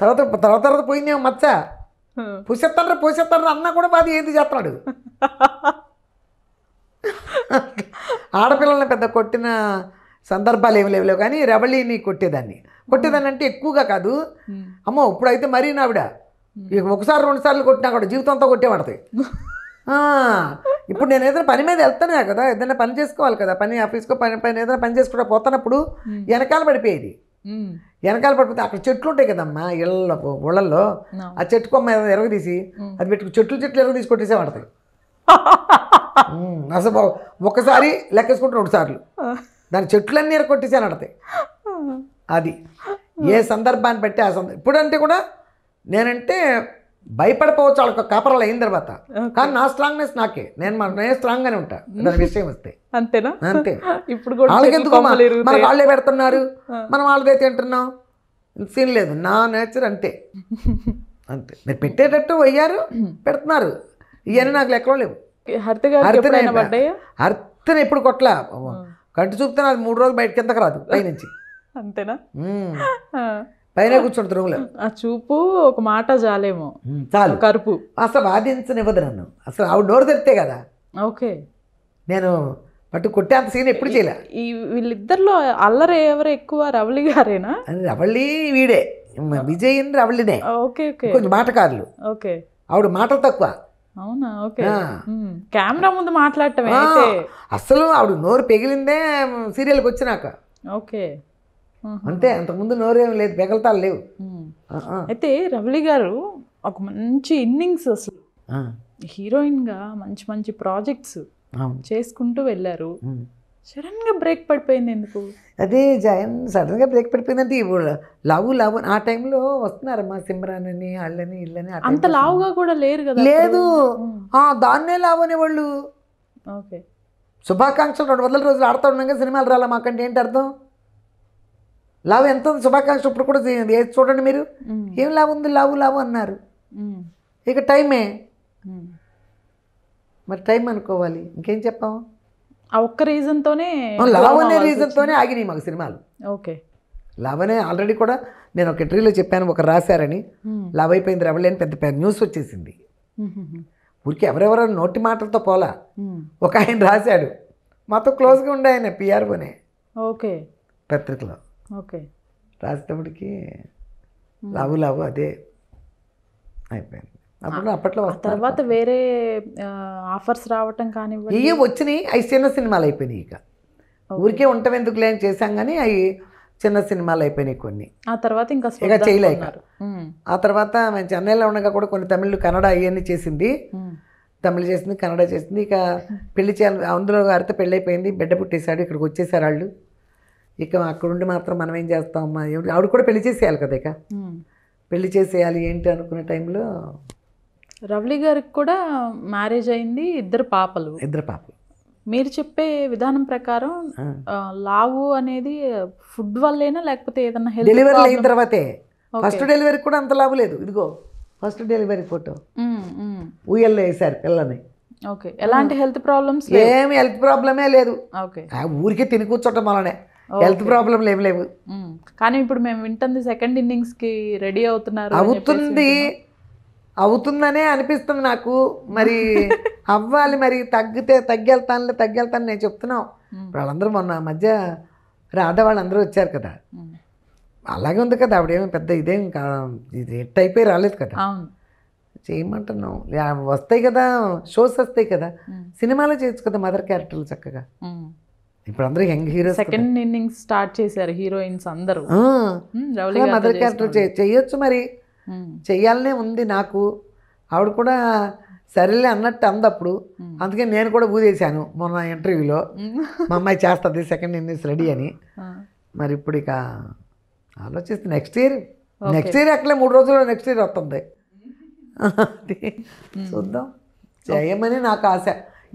తర్వాత తర్వాత తర్వాత పోయిందేమో మచ్చ పూసేస్తాను పూసేస్తాను అన్నా కూడా బాధ ఏది చేస్తాడు ఆడపిల్లల్ని పెద్ద కొట్టిన సందర్భాలు ఏమి లేవులేవు కానీ రెబళీని కొట్టేదాన్ని కొట్టేదాన్ని అంటే ఎక్కువగా కాదు అమ్మో ఇప్పుడైతే మరీ నావిడ ఒకసారి రెండు సార్లు కొట్టినా కూడా జీవితం అంతా కొట్టేవాడతాయి ఇప్పుడు నేను ఏదైనా పని మీద వెళ్తానే కదా ఏదైనా పని చేసుకోవాలి కదా పని ఆఫీస్కో పని పని ఏదైనా పని చేసుకుంటా పోతున్నప్పుడు వెనకాల పడిపోయేది వెనకాల పట్టుకుంటే అక్కడ చెట్లు ఉంటాయి కదమ్మా ఇళ్ళ ఊళ్ళల్లో ఆ చెట్టు కొమ్మ ఎరగదీసి అది పెట్టుకు చెట్లు చెట్లు ఎరగ తీసుకొట్టేసే పడతాయి అసలు ఒకసారి లెక్కేసుకుంటే రెండు సార్లు దాని చెట్లన్నీ ఎరగొట్టేసే నడతాయి అది ఏ సందర్భాన్ని బట్టి ఆ సందర్భం ఇప్పుడంటే కూడా నేనంటే భయపడిపోవచ్చు వాళ్ళకి కాపరాలు అయిన తర్వాత కానీ నా స్ట్రాంగ్నెస్ నాకే నేను నేను స్ట్రాంగ్ గానే ఉంటాను దాని విషయం వస్తే అంతేనా అంతే ఇప్పుడు వాళ్ళకెందుకు ఎందుకు మన వాళ్ళే పెడుతున్నారు మనం వాళ్ళదే తింటున్నాం సీన్ లేదు నా నేచర్ అంతే అంతే మీరు పెట్టేటట్టు అయ్యారు పెడుతున్నారు ఇవన్నీ నాకు లెక్కలో లేవు హర్తన ఎప్పుడు కొట్ల కంటి చూపుతే అది మూడు రోజులు బయట కిందకి రాదు పైనుంచి అంతేనా పైన కూర్చుంటారు ఆ చూపు ఒక మాట చాలేమో చాలు కరుపు అసలు బాధించనివ్వదు నన్ను అసలు ఆవిడ నోరు తెరితే కదా ఓకే నేను పట్టు కొట్టే అంత సీన్ ఎప్పుడు చేయలే ఈ వీళ్ళిద్దరిలో అల్లరి ఎవరు ఎక్కువ రవళి గారేనా రవళి వీడే విజయ్ రవళినే ఓకే ఓకే కొంచెం మాటకారులు ఓకే ఆవిడ మాటలు తక్కువ అవునా ఓకే కెమెరా ముందు మాట్లాడటమే అసలు ఆవిడ నోరు పెగిలిందే సీరియల్కి వచ్చినాక ఓకే అంతే అంతకుముందు నోరేం లేదు పెగలతాలు లేవు అయితే రవళి గారు ఒక మంచి ఇన్నింగ్స్ అసలు హీరోయిన్గా మంచి మంచి ప్రాజెక్ట్స్ చేసుకుంటూ వెళ్ళారు సడన్గా బ్రేక్ పడిపోయింది ఎందుకు అదే సడన్ సడన్గా బ్రేక్ పడిపోయిందంటే లావు లావు ఆ టైంలో మా సిమ్రాన్ అని వాళ్ళని ఇళ్ళని అంత లావుగా కూడా లేరు కదా లేదు దాన్నే లావు అనేవాళ్ళు ఓకే శుభాకాంక్షలు రెండు వందల రోజులు ఆడుతూ ఉండగా సినిమాలు రాలా మాకంటే ఏంటి అర్థం లావు ఎంత ఉంది శుభాకాంక్ష ఇప్పుడు కూడా చూడండి మీరు ఏం లావు ఉంది లావు లావు అన్నారు ఇక టైమే మరి టైం అనుకోవాలి ఇంకేం చెప్పాము ఆ ఒక్క రీజన్తోనే లావ్ అనే రీజన్తోనే ఆగినాయి మాకు సినిమాలు ఓకే లావ్ అనే ఆల్రెడీ కూడా నేను ఒక ఇంటర్వ్యూలో చెప్పాను ఒక రాశారని లావ్ అయిపోయింది రెవలేని పెద్ద పెద్ద న్యూస్ వచ్చేసింది ఊరికి ఎవరెవరో నోటి మాటలతో పోలా ఒక ఆయన రాశాడు మాతో క్లోజ్గా ఉండే ఆయన పిఆర్ఓనే ఓకే పత్రికలో ఓకే రాసేటప్పటికి లావు లావు అదే అయిపోయింది అప్పుడు అప్పట్లో తర్వాత వేరే ఆఫర్స్ రావటం కానీ ఇవి వచ్చినాయి అవి చిన్న సినిమాలు అయిపోయినాయి ఇక ఊరికే ఉండటం ఎందుకు లేని చేశాం కానీ అవి చిన్న సినిమాలు అయిపోయినాయి కొన్ని ఆ తర్వాత ఇంకా ఇక చేయలేక ఆ తర్వాత మేము చెన్నైలో ఉండగా కూడా కొన్ని తమిళ్ కన్నడ అవన్నీ చేసింది తమిళ చేసింది కన్నడ చేసింది ఇక పెళ్లి చేయాలి అందులో అరిత పెళ్ళి అయిపోయింది బిడ్డ పుట్టేశాడు ఇక్కడికి వచ్చేసారు వాళ్ళు ఇక అక్కడుండి మాత్రం మనం ఏం చేస్తాం ఆవిడ కూడా పెళ్లి చేసేయాలి కదా ఇక పెళ్లి చేసేయాలి ఏంటి అనుకునే టైంలో రవళి గారికి కూడా మ్యారేజ్ అయింది ఇద్దరు పాపలు ఇద్దరు పాపలు మీరు చెప్పే విధానం ప్రకారం లావు అనేది ఫుడ్ వల్లేనా లేకపోతే ఏదన్నా డెలివరీ అయిన తర్వాతే ఫస్ట్ డెలివరీ కూడా అంత లావు లేదు ఇదిగో ఫస్ట్ డెలివరీ ఫోటో ఊయల్లో వేసారు పిల్లని ఓకే ఎలాంటి హెల్త్ ప్రాబ్లమ్స్ ఏమి హెల్త్ ప్రాబ్లమే లేదు ఓకే ఊరికే తిని కూర్చోటం వలనే హెల్త్ ప్రాబ్లం ఏం లేవు కానీ ఇప్పుడు మేము వింటుంది సెకండ్ ఇన్నింగ్స్కి రెడీ అవుతున్నారు అవుతుంది అవుతుందనే అనిపిస్తుంది నాకు మరి అవ్వాలి మరి తగ్గితే తగ్గెళ్తానులే తగ్గెళ్తాను నేను చెప్తున్నాం వాళ్ళందరూ మొన్న మధ్య రాధ వాళ్ళందరూ వచ్చారు కదా అలాగే ఉంది కదా ఆవిడేమి పెద్ద ఇదేం ఇది ఎట్ అయిపోయి రాలేదు కదా చేయమంటున్నాం వస్తాయి కదా షోస్ వస్తాయి కదా సినిమాలో చేయొచ్చు కదా మదర్ క్యారెక్టర్లు చక్కగా ఇప్పుడు అందరూ young hero second innings start చేశారు హీరోయిన్స్ అందరూ మదర్ క్యారెక్టర్ చేయొచ్చు మరి చెయ్యాలనే ఉంది నాకు ఆవిడ కూడా సరేలే అన్నట్టు అంది అప్పుడు అందుకే నేను కూడా ఊదేశాను మొన్న ఇంటర్వ్యూలో మా అమ్మాయి చేస్తుంది సెకండ్ ఇన్నింగ్స్ రెడీ అని మరి ఇప్పుడు ఇక ఆలోచిస్తే నెక్స్ట్ ఇయర్ నెక్స్ట్ ఇయర్ అట్లే మూడు రోజుల్లో నెక్స్ట్ ఇయర్ వస్తుంది చూద్దాం చేయమని నాకు ఆశ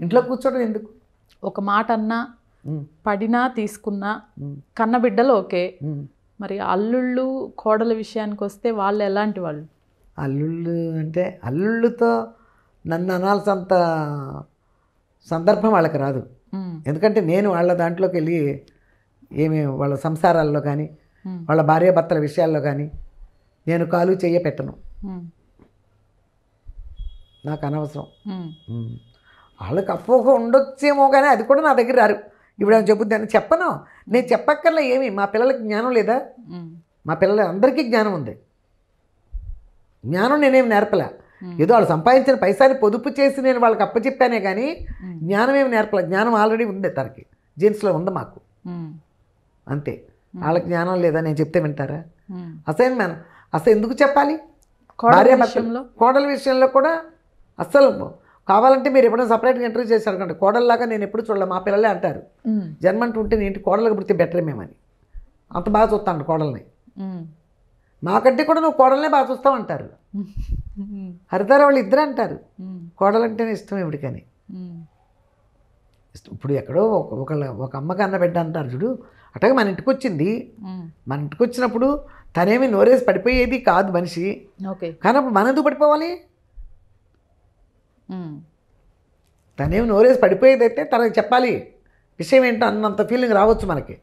ఇంట్లో కూర్చోడం ఎందుకు ఒక మాట అన్నా పడినా తీసుకున్నా కన్నబిడ్డలు ఓకే మరి అల్లుళ్ళు కోడల విషయానికి వస్తే వాళ్ళు ఎలాంటి వాళ్ళు అల్లుళ్ళు అంటే అల్లుళ్ళతో నన్ను అనాల్సినంత సందర్భం వాళ్ళకి రాదు ఎందుకంటే నేను వాళ్ళ దాంట్లోకి వెళ్ళి ఏమి వాళ్ళ సంసారాల్లో కానీ వాళ్ళ భార్యాభర్తల విషయాల్లో కానీ నేను కాలు చెయ్య పెట్టను నాకు అనవసరం వాళ్ళకి అపోహ ఉండొచ్చేమో కానీ అది కూడా నా దగ్గర రారు ఇప్పుడు ఏమైనా చెబుద్ది చెప్పను నేను చెప్పక్కర్లా ఏమి మా పిల్లలకి జ్ఞానం లేదా మా పిల్లల అందరికీ జ్ఞానం ఉంది జ్ఞానం నేనేమి నేర్పలే ఏదో వాళ్ళు సంపాదించిన పైసాని పొదుపు చేసి నేను వాళ్ళకి అప్పచెప్పానే కానీ జ్ఞానం ఏమి నేర్పలే జ్ఞానం ఆల్రెడీ ఉంది తనకి జీన్స్లో ఉంది మాకు అంతే వాళ్ళకి జ్ఞానం లేదా నేను చెప్తే వింటారా అసలు మేడం అసలు ఎందుకు చెప్పాలి కోడల విషయంలో కూడా అస్సలు కావాలంటే మీరు ఎప్పుడైనా సపరేట్గా ఇంటర్వ్యూ చేశారు అనుకోండి కోడల్లాగా నేను ఎప్పుడు చూడలే మా పిల్లలే అంటారు జన్మంటూ ఉంటే నేను కోడలకు పుడితే బెటర్ మేమని అంత బాగా చూస్తాను కోడల్ని మాకంటే కూడా నువ్వు కోడలనే బాగా చూస్తావు అంటారు హరిదార వాళ్ళు ఇద్దరే అంటారు కోడలంటేనే ఇష్టం ఇవిడికని ఇప్పుడు ఎక్కడో ఒక ఒక అమ్మకి అన్న బిడ్డ అంటారు చూడు అట్లాగే మన ఇంటికి వచ్చింది మన ఇంటికి వచ్చినప్పుడు తనేమి నోరేసి పడిపోయేది కాదు మనిషి ఓకే కానీ అప్పుడు మనం ఎందుకు పడిపోవాలి తనేమి నోరేసి పడిపోయేదైతే తనకి చెప్పాలి విషయం ఏంటో అన్నంత ఫీలింగ్ రావచ్చు మనకి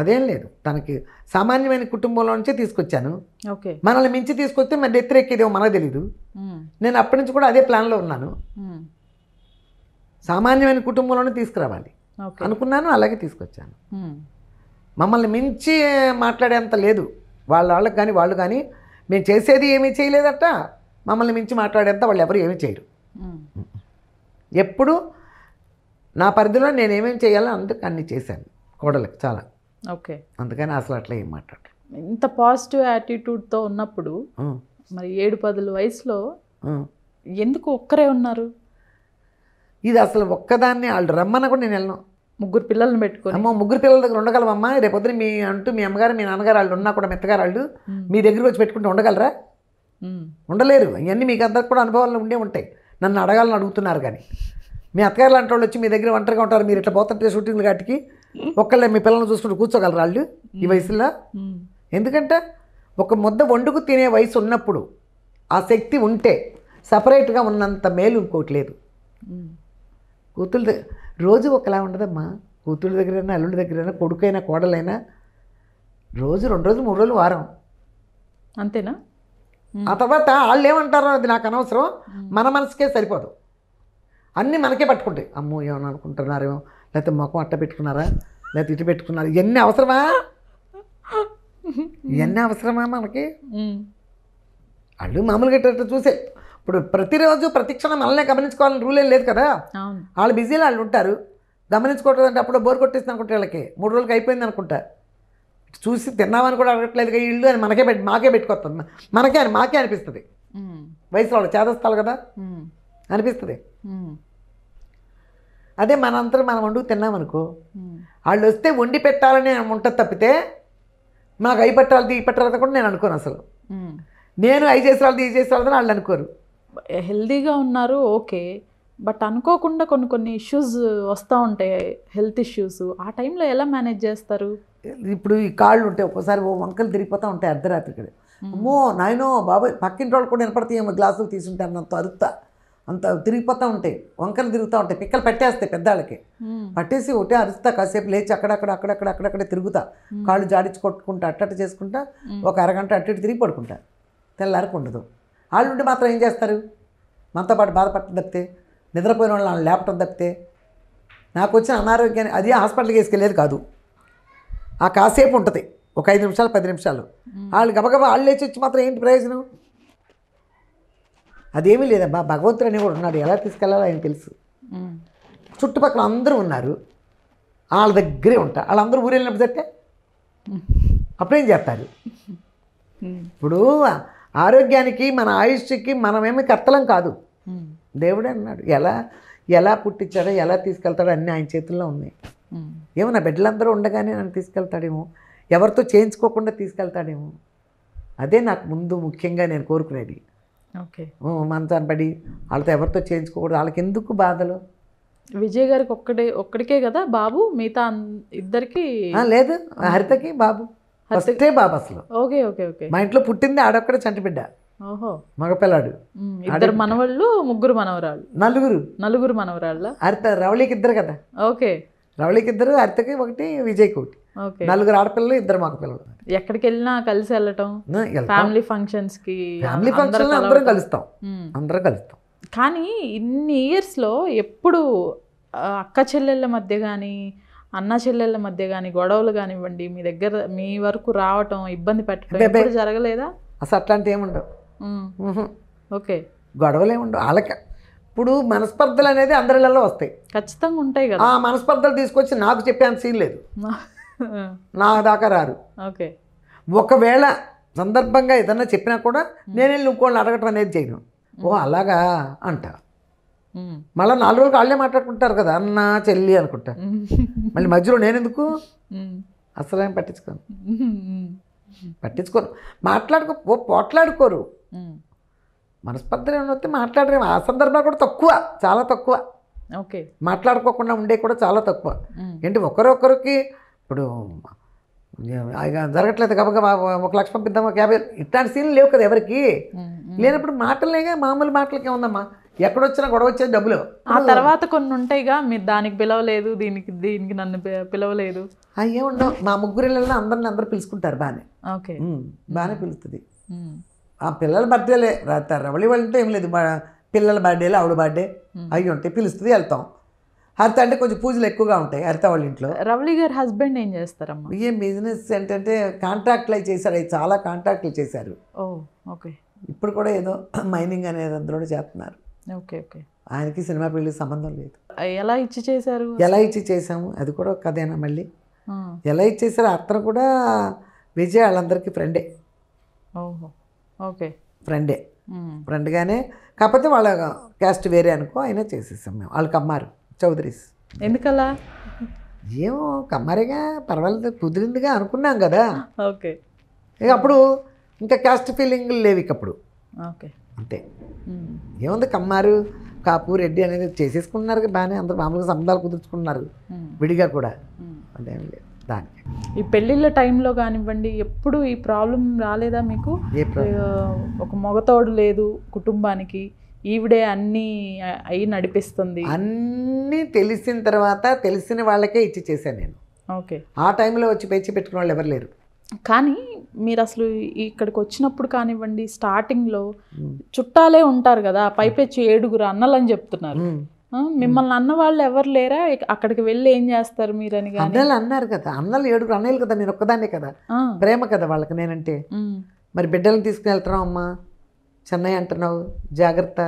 అదేం లేదు తనకి సామాన్యమైన కుటుంబంలో నుంచే తీసుకొచ్చాను మనల్ని మించి తీసుకొస్తే మరి ఎత్తిరెక్కేదేమో మనకు తెలీదు నేను అప్పటి నుంచి కూడా అదే ప్లాన్లో ఉన్నాను సామాన్యమైన కుటుంబంలోనే తీసుకురావాలి అనుకున్నాను అలాగే తీసుకొచ్చాను మమ్మల్ని మించి మాట్లాడేంత లేదు వాళ్ళ వాళ్ళకి కానీ వాళ్ళు కానీ మేము చేసేది ఏమీ చేయలేదట మమ్మల్ని మించి మాట్లాడేంత వాళ్ళు ఎవరు ఏమీ చేయరు ఎప్పుడు నా పరిధిలో నేను ఏమేమి చేయాలో అందుకు అన్ని చేశాను కోడలకు చాలా ఓకే అందుకని అసలు అట్లా ఏం మాట్లాడు ఇంత పాజిటివ్ యాటిట్యూడ్తో ఉన్నప్పుడు మరి ఏడు పదుల వయసులో ఎందుకు ఒక్కరే ఉన్నారు ఇది అసలు ఒక్కదాన్ని వాళ్ళు రమ్మన్న కూడా నేను వెళ్ళను ముగ్గురు పిల్లల్ని పెట్టుకుని అమ్మ ముగ్గురు పిల్లల దగ్గర ఉండగలమమ్మా రేపొద్దున మీ అంటూ మీ అమ్మగారు మీ నాన్నగారు వాళ్ళు ఉన్నా కూడా మెత్తగారు వాళ్ళు మీ దగ్గరికి వచ్చి పెట్టుకుంటూ ఉండగలరా ఉండలేరు ఇవన్నీ మీకు అందరికి కూడా అనుభవాలు ఉండే ఉంటాయి నన్ను అడగాలని అడుగుతున్నారు కానీ మీ అత్తగారు లాంటి వాళ్ళు వచ్చి మీ దగ్గర ఒంటరిగా ఉంటారు మీరు ఇట్లా పోతుంటే షూటింగ్లు కాటికి ఒక్కళ్ళే మీ పిల్లల్ని చూసుకుంటూ కూర్చోగలరు వాళ్ళు ఈ వయసులో ఎందుకంటే ఒక ముద్ద వండుకు తినే వయసు ఉన్నప్పుడు ఆ శక్తి ఉంటే సపరేట్గా ఉన్నంత మేలు ఇంకోటి లేదు కూతురు దగ్గర రోజు ఒకలా ఉండదమ్మా కూతురు దగ్గరైనా అల్లుడి దగ్గరైనా కొడుకైనా కోడలైనా రోజు రెండు రోజులు మూడు రోజులు వారం అంతేనా ఆ తర్వాత వాళ్ళు ఏమంటారో అది నాకు అనవసరం మన మనసుకే సరిపోదు అన్నీ మనకే పట్టుకుంటాయి అమ్మో ఏమని అనుకుంటున్నారేమో లేకపోతే ముఖం అట్ట పెట్టుకున్నారా లేకపోతే ఇటు పెట్టుకున్నారు ఇవన్నీ అవసరమా ఇవన్నీ అవసరమా మనకి వాళ్ళు మామూలుగా ఇట్ట చూసే ఇప్పుడు ప్రతిరోజు ప్రతిక్షణం మనల్నే గమనించుకోవాలని రూల్ ఏం లేదు కదా వాళ్ళు బిజీలో వాళ్ళు ఉంటారు గమనించుకోవటం అంటే అప్పుడు బోర్ కొట్టేస్తుంది అనుకుంటే వీళ్ళకి మూడు రోజులకి అయిపోయింది అనుకుంటా చూసి తిన్నామని కూడా అడగట్లేదు ఇల్లు అని మనకే పెట్టి మాకే పెట్టుకొస్తుంది మనకే అని మాకే అనిపిస్తుంది వయసులో వాళ్ళు చేదస్తాలు కదా అనిపిస్తుంది అదే మనంతరం మనం వండుకు తిన్నామనుకో వాళ్ళు వస్తే వండి పెట్టాలని ఉంటుంది తప్పితే నాకు అవి పట్టాలది ఈ పట్టాలది కూడా నేను అనుకోను అసలు నేను అవి చేసేవాళ్ళది ఈ చేసేవాళ్ళది వాళ్ళు అనుకోరు హెల్దీగా ఉన్నారు ఓకే బట్ అనుకోకుండా కొన్ని కొన్ని ఇష్యూస్ వస్తూ ఉంటాయి హెల్త్ ఇష్యూస్ ఆ టైంలో ఎలా మేనేజ్ చేస్తారు ఇప్పుడు ఈ కాళ్ళు ఉంటాయి ఒక్కోసారి ఓ వంకలు తిరిగిపోతూ ఉంటాయి అర్ధరాత్రికి అమ్మో నాయనో బాబాయ్ పక్కింటి వాళ్ళు కూడా ఏమో గ్లాసులు తీసుంటే అంత అరుతా అంత తిరిగిపోతూ ఉంటాయి వంకలు తిరుగుతూ ఉంటాయి పిక్కలు పట్టేస్తాయి పెద్దవాళ్ళకి పట్టేసి ఒకటే అరుస్తా కాసేపు లేచి అక్కడక్కడ అక్కడక్కడ అక్కడక్కడ తిరుగుతా కాళ్ళు జాడించి కొట్టుకుంటా అట్టట్టు చేసుకుంటా ఒక అరగంట అట్టు తిరిగి పడుకుంటా తెల్లారకు ఉండదు వాళ్ళు ఉంటే మాత్రం ఏం చేస్తారు మనతో పాటు బాధపడటం తప్పితే నిద్రపోయిన వాళ్ళని ల్యాప్టాప్ తప్పితే నాకు వచ్చిన అనారోగ్యాన్ని అది హాస్పిటల్కి వేసుకెళ్ళేది కాదు ఆ కాసేపు ఉంటుంది ఒక ఐదు నిమిషాలు పది నిమిషాలు వాళ్ళు గబగబా వాళ్ళు లేచి వచ్చి మాత్రం ఏంటి ప్రయోజనం అదేమీ లేదమ్మా భగవంతుడు అని కూడా ఉన్నాడు ఎలా తీసుకెళ్ళాలో ఆయన తెలుసు చుట్టుపక్కల అందరూ ఉన్నారు వాళ్ళ దగ్గరే ఉంటారు వాళ్ళందరూ ఊరు వెళ్ళినప్పుడు తట్టే అప్పుడేం చేస్తారు ఇప్పుడు ఆరోగ్యానికి మన ఆయుష్కి మనమేమి కర్తలం కాదు దేవుడే అన్నాడు ఎలా ఎలా పుట్టించాడో ఎలా తీసుకెళ్తాడో అన్నీ ఆయన చేతుల్లో ఉన్నాయి ఏమన్నా బిడ్డలందరూ ఉండగానే నన్ను తీసుకెళ్తాడేమో ఎవరితో చేయించుకోకుండా తీసుకెళ్తాడేమో అదే నాకు ముందు ముఖ్యంగా నేను కోరుకునేది ఓకే మనసాన్ని పడి వాళ్ళతో ఎవరితో చేయించుకోకూడదు వాళ్ళకి ఎందుకు బాధలు విజయ్ గారికి ఒక్కడే ఒక్కడికే కదా బాబు మిగతా ఇద్దరికి లేదు హరితకి బాబు ఫస్టే బాబు అసలు ఓకే ఓకే ఓకే మా ఇంట్లో పుట్టింది ఆడొక్కడే చంటిబిడ్డ ఓహో మగపిల్లాడు ఇద్దరు మనవాళ్ళు ముగ్గురు మనవరాళ్ళు నలుగురు నలుగురు మనవరాళ్ళు అర్త రవళికి ఇద్దరు కదా ఓకే రవళికి ఇద్దరు అర్తకి ఒకటి విజయ్కి ఒకటి నలుగురు ఆడపిల్లలు ఇద్దరు మగపిల్లలు పిల్లలు ఎక్కడికి వెళ్ళినా కలిసి వెళ్ళటం ఫ్యామిలీ ఫంక్షన్స్ కి ఫ్యామిలీ ఫంక్షన్ అందరం కలుస్తాం అందరం కలుస్తాం కానీ ఇన్ని ఇయర్స్ లో ఎప్పుడు అక్క చెల్లెళ్ళ మధ్య కానీ అన్న చెల్లెళ్ళ మధ్య కానీ గొడవలు కానివ్వండి మీ దగ్గర మీ వరకు రావటం ఇబ్బంది పెట్టడం జరగలేదా అసలు అట్లాంటి ఏముండవు ఓకే గొడవలే ఉండవు వాళ్ళకి ఇప్పుడు మనస్పర్ధలు అనేది అందరిలలో వస్తాయి ఖచ్చితంగా ఉంటాయి కదా ఆ మనస్పర్ధలు తీసుకొచ్చి నాకు చెప్పేంత సీన్ లేదు నా దాకా రారు ఓకే ఒకవేళ సందర్భంగా ఏదన్నా చెప్పినా కూడా నేను ఇంకోళ్ళు అడగటం అనేది చేయను ఓ అలాగా అంట మళ్ళీ నాలుగు రోజులు వాళ్ళే మాట్లాడుకుంటారు కదా అన్న చెల్లి అనుకుంటా మళ్ళీ మధ్యలో నేను ఎందుకు అసలు ఏం పట్టించుకోను పట్టించుకోను మాట్లాడుకో పోట్లాడుకోరు మనస్పర్ధలు వస్తే మాట్లాడలేము ఆ సందర్భాలు కూడా తక్కువ చాలా తక్కువ ఓకే మాట్లాడుకోకుండా ఉండే కూడా చాలా తక్కువ ఏంటి ఒకరొకరికి ఇప్పుడు జరగట్లేదు కాబట్టి ఒక లక్ష పంపిద్దాం ఒక యాభై ఇట్లాంటి సీన్లు లేవు కదా ఎవరికి లేనప్పుడు మాటలేగా మామూలు మాటలకి ఉందమ్మా ఎక్కడొచ్చినా గొడవ వచ్చే డబ్బులు ఆ తర్వాత కొన్ని ఉంటాయిగా మీరు దానికి పిలవలేదు దీనికి దీనికి నన్ను పిలవలేదు అయ్యే ఉండవు మా ముగ్గురిలో అందరిని అందరు పిలుచుకుంటారు బాగానే ఓకే బాగానే పిలుస్తుంది ఆ పిల్లల బర్త్డేలే రవళి అంటే ఏం లేదు పిల్లల బర్త్డేలే ఆవిడ బర్త్డే అవి ఉంటాయి పిలుస్తుంది వెళ్తాం హరిత అంటే కొంచెం పూజలు ఎక్కువగా ఉంటాయి హరిత వాళ్ళ ఇంట్లో రవళి గారు హస్బెండ్ ఏం చేస్తారమ్మా ఏం బిజినెస్ ఏంటంటే కాంట్రాక్ట్లు అవి చేశారు అవి చాలా కాంట్రాక్ట్లు చేశారు ఓకే ఇప్పుడు కూడా ఏదో మైనింగ్ అనేది అందులో చేస్తున్నారు ఓకే ఓకే ఆయనకి సినిమా పెళ్లి సంబంధం లేదు ఎలా ఇచ్చి చేశారు ఎలా ఇచ్చి చేసాము అది కూడా కథేనా మళ్ళీ ఎలా ఇచ్చేసారు అతను కూడా విజయ్ వాళ్ళందరికీ ఫ్రెండే ఓహో ఓకే ఫ్రెండే ఫ్రెండ్గానే కాకపోతే వాళ్ళ క్యాస్ట్ వేరే అనుకో అయినా చేసేసాం మేము వాళ్ళు కమ్మారు చౌదరీస్ ఎందుకలా ఏమో కమ్మారేగా పర్వాలేదు కుదిరిందిగా అనుకున్నాం కదా ఓకే ఇక అప్పుడు ఇంకా క్యాస్ట్ ఫీలింగ్ లేవు ఇక అప్పుడు ఓకే అంతే ఏముంది కమ్మారు కాపు రెడ్డి అనేది చేసేసుకున్నారు బాగానే అందరు మామూలుగా సంబంధాలు కుదుర్చుకున్నారు విడిగా కూడా అదేం లేదు దానికి ఈ పెళ్ళిళ్ళ టైంలో కానివ్వండి ఎప్పుడు ఈ ప్రాబ్లం రాలేదా మీకు ఒక మొగతోడు లేదు కుటుంబానికి ఈవిడే అన్నీ అయి నడిపిస్తుంది అన్నీ తెలిసిన తర్వాత తెలిసిన వాళ్ళకే ఇచ్చి చేశాను నేను ఓకే ఆ టైంలో వచ్చి పెంచి పెట్టుకునే వాళ్ళు ఎవరు లేరు కానీ మీరు అసలు ఇక్కడికి వచ్చినప్పుడు కానివ్వండి స్టార్టింగ్లో చుట్టాలే ఉంటారు కదా పైపెచ్చి ఏడుగురు అన్నలని చెప్తున్నారు మిమ్మల్ని అన్న వాళ్ళు ఎవరు లేరా అక్కడికి వెళ్ళి ఏం చేస్తారు మీరు అని అన్నలు అన్నారు కదా అన్నలు ఏడుగురు అన్నయ్యలు కదా నేను ఒక్కదాన్నే కదా ప్రేమ కదా వాళ్ళకి నేనంటే మరి బిడ్డలను తీసుకుని వెళ్తున్నావు అమ్మా చెన్నై అంటున్నావు జాగ్రత్త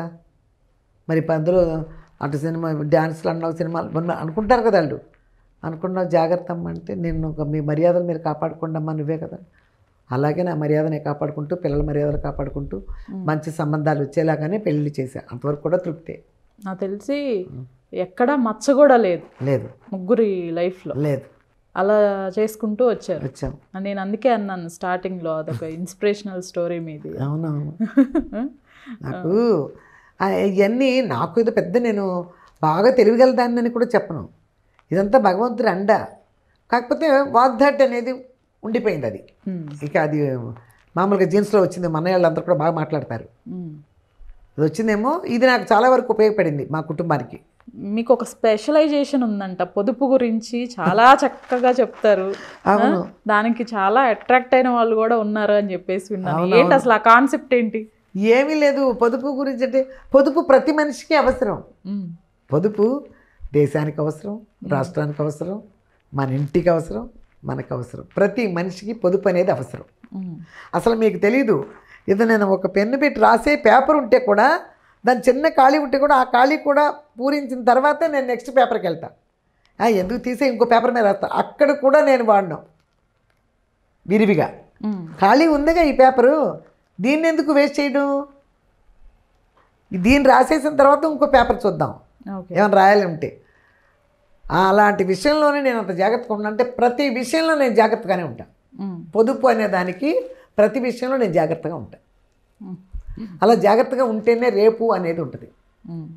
మరి అందులో అటు సినిమా డ్యాన్స్లు అన్నావు సినిమాలు అనుకుంటారు కదా వాళ్ళు అనుకున్నావు జాగ్రత్త అమ్మ అంటే నేను మీ మర్యాదలు మీరు కాపాడుకోండి అమ్మా నువ్వే కదా అలాగే నా మర్యాదనే కాపాడుకుంటూ పిల్లల మర్యాదలు కాపాడుకుంటూ మంచి సంబంధాలు వచ్చేలాగానే పెళ్ళిళ్ళు చేశాను అంతవరకు కూడా తృప్తే నాకు తెలిసి ఎక్కడ మచ్చ కూడా లేదు లేదు ముగ్గురి లైఫ్లో లేదు అలా చేసుకుంటూ వచ్చారు వచ్చాము నేను అందుకే అన్నాను స్టార్టింగ్లో అదొక ఇన్స్పిరేషనల్ స్టోరీ మీది అవునవును నాకు ఇవన్నీ నాకు ఇది పెద్ద నేను బాగా తెలియగలదాన్ని అని కూడా చెప్పను ఇదంతా భగవంతుడి అండ కాకపోతే వాగ్దాట్ అనేది ఉండిపోయింది అది ఇక అది మామూలుగా జీన్స్లో వచ్చింది మన వాళ్ళందరూ కూడా బాగా మాట్లాడతారు అది వచ్చిందేమో ఇది నాకు చాలా వరకు ఉపయోగపడింది మా కుటుంబానికి మీకు ఒక స్పెషలైజేషన్ ఉందంట పొదుపు గురించి చాలా చక్కగా చెప్తారు అవును దానికి చాలా అట్రాక్ట్ అయిన వాళ్ళు కూడా ఉన్నారు అని చెప్పేసి విన్నాను ఏంటి అసలు ఆ కాన్సెప్ట్ ఏంటి ఏమీ లేదు పొదుపు గురించి అంటే పొదుపు ప్రతి మనిషికి అవసరం పొదుపు దేశానికి అవసరం రాష్ట్రానికి అవసరం మన ఇంటికి అవసరం మనకు అవసరం ప్రతి మనిషికి పొదుపు అనేది అవసరం అసలు మీకు తెలీదు ఇది నేను ఒక పెన్ను పెట్టి రాసే పేపర్ ఉంటే కూడా దాని చిన్న ఖాళీ ఉంటే కూడా ఆ ఖాళీ కూడా పూరించిన తర్వాత నేను నెక్స్ట్ పేపర్కి వెళ్తాను ఎందుకు తీసే ఇంకో పేపర్ మీద రాస్తాను అక్కడ కూడా నేను వాడినా విరివిగా ఖాళీ ఉందిగా ఈ పేపరు దీన్ని ఎందుకు వేస్ట్ చేయడం దీన్ని రాసేసిన తర్వాత ఇంకో పేపర్ చూద్దాం ఏమైనా రాయాలి ఉంటే అలాంటి విషయంలోనే నేను అంత జాగ్రత్తగా ఉన్నాను అంటే ప్రతి విషయంలో నేను జాగ్రత్తగానే ఉంటాను పొదుపు అనే దానికి ప్రతి విషయంలో నేను జాగ్రత్తగా ఉంటాను అలా జాగ్రత్తగా ఉంటేనే రేపు అనేది ఉంటుంది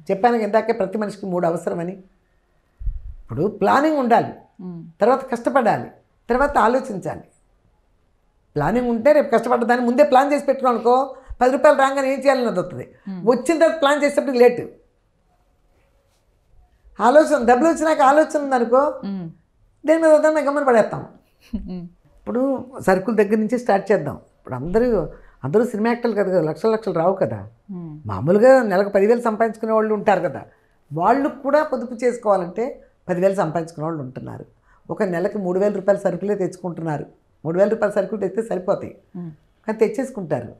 చెప్పాను ఇందాకే ప్రతి మనిషికి మూడు అవసరమని ఇప్పుడు ప్లానింగ్ ఉండాలి తర్వాత కష్టపడాలి తర్వాత ఆలోచించాలి ప్లానింగ్ ఉంటే రేపు కష్టపడ్డదాన్ని ముందే ప్లాన్ చేసి పెట్టుకో అనుకో పది రూపాయలు రాగానే ఏం అది వస్తుంది వచ్చిన తర్వాత ప్లాన్ చేసేటప్పుడు లేటు ఆలోచన డబ్బులు వచ్చినాక ఆలోచన ఉందనుకో దేని మీద వద్దన్న గమని పడేస్తాము ఇప్పుడు సరుకుల దగ్గర నుంచి స్టార్ట్ చేద్దాం ఇప్పుడు అందరూ అందరూ సినిమా యాక్టర్లు కదా కదా లక్షల లక్షలు రావు కదా మామూలుగా నెలకు పదివేలు సంపాదించుకునే వాళ్ళు ఉంటారు కదా వాళ్ళు కూడా పొదుపు చేసుకోవాలంటే పదివేలు సంపాదించుకునే వాళ్ళు ఉంటున్నారు ఒక నెలకు మూడు వేల రూపాయల సరుకులే తెచ్చుకుంటున్నారు మూడు వేల రూపాయల సరుకులు తెస్తే సరిపోతాయి కానీ తెచ్చేసుకుంటారు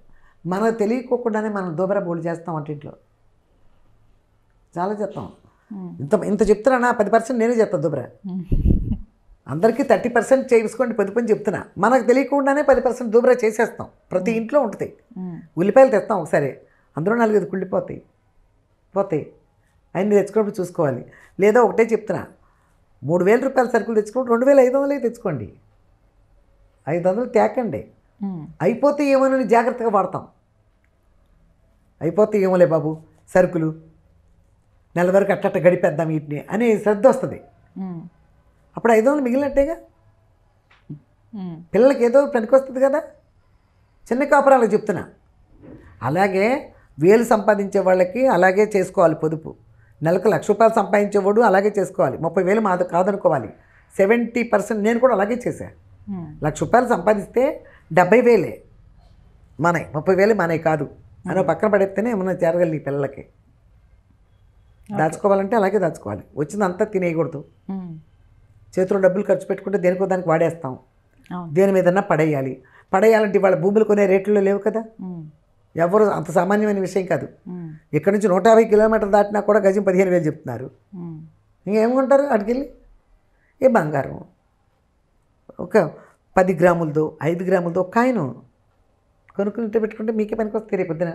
మనకు తెలియకోకుండానే మనం దూబరా బోల్డ్ చేస్తాం వంటింట్లో చాలా చెప్తాం ఇంత ఇంత చెప్తున్నా పది పర్సెంట్ నేనే చెప్తాను దూబరా అందరికీ థర్టీ పర్సెంట్ చేయించుకోండి పది పని చెప్తున్నా మనకు తెలియకుండానే పది పర్సెంట్ దూబరా చేసేస్తాం ప్రతి ఇంట్లో ఉంటుంది ఉల్లిపాయలు తెస్తాం ఒకసారి అందులో నాలుగైదు కుళ్ళిపోతాయి పోతాయి అవన్నీ తెచ్చుకున్నప్పుడు చూసుకోవాలి లేదా ఒకటే చెప్తున్నా మూడు వేల రూపాయల సరుకులు తెచ్చుకోండి రెండు వేల ఐదు వందలే తెచ్చుకోండి ఐదు వందలు తేకండి అయిపోతే ఏమోనని జాగ్రత్తగా వాడతాం అయిపోతే ఏమోలే బాబు సరుకులు నెల వరకు అట్ట గడిపేద్దాం వీటిని అనే శ్రద్ధ వస్తుంది అప్పుడు ఐదు వందలు మిగిలినట్టేగా పిల్లలకి ఏదో పనికొస్తుంది కదా చిన్న కాపురాలకు చెప్తున్నా అలాగే వేలు సంపాదించే వాళ్ళకి అలాగే చేసుకోవాలి పొదుపు నెలకు లక్ష రూపాయలు సంపాదించేవాడు అలాగే చేసుకోవాలి ముప్పై వేలు మాది కాదనుకోవాలి సెవెంటీ పర్సెంట్ నేను కూడా అలాగే చేశాను లక్ష రూపాయలు సంపాదిస్తే డెబ్బై వేలే మనవి ముప్పై వేలు మనవి కాదు అని పక్కన పడేస్తేనే ఏమన్నా చేరగలి నీ పిల్లలకి దాచుకోవాలంటే అలాగే దాచుకోవాలి వచ్చిందంతా తినేయకూడదు చేతిలో డబ్బులు ఖర్చు పెట్టుకుంటే దేనికో దానికి వాడేస్తాం దేని మీదన్నా పడేయాలి పడేయాలంటే వాళ్ళ భూములు కొనే రేట్లు లేవు కదా ఎవరు అంత సామాన్యమైన విషయం కాదు ఇక్కడ నుంచి నూట యాభై కిలోమీటర్లు దాటినా కూడా గజం పదిహేను వేలు చెప్తున్నారు ఇంకేమంటారు అక్కడికి ఏ బంగారం ఒక పది గ్రాములతో ఐదు గ్రాములతో ఒక కాయను కొనుక్కుంటే పెట్టుకుంటే మీకే పనికి వస్తే రేపు పొద్దున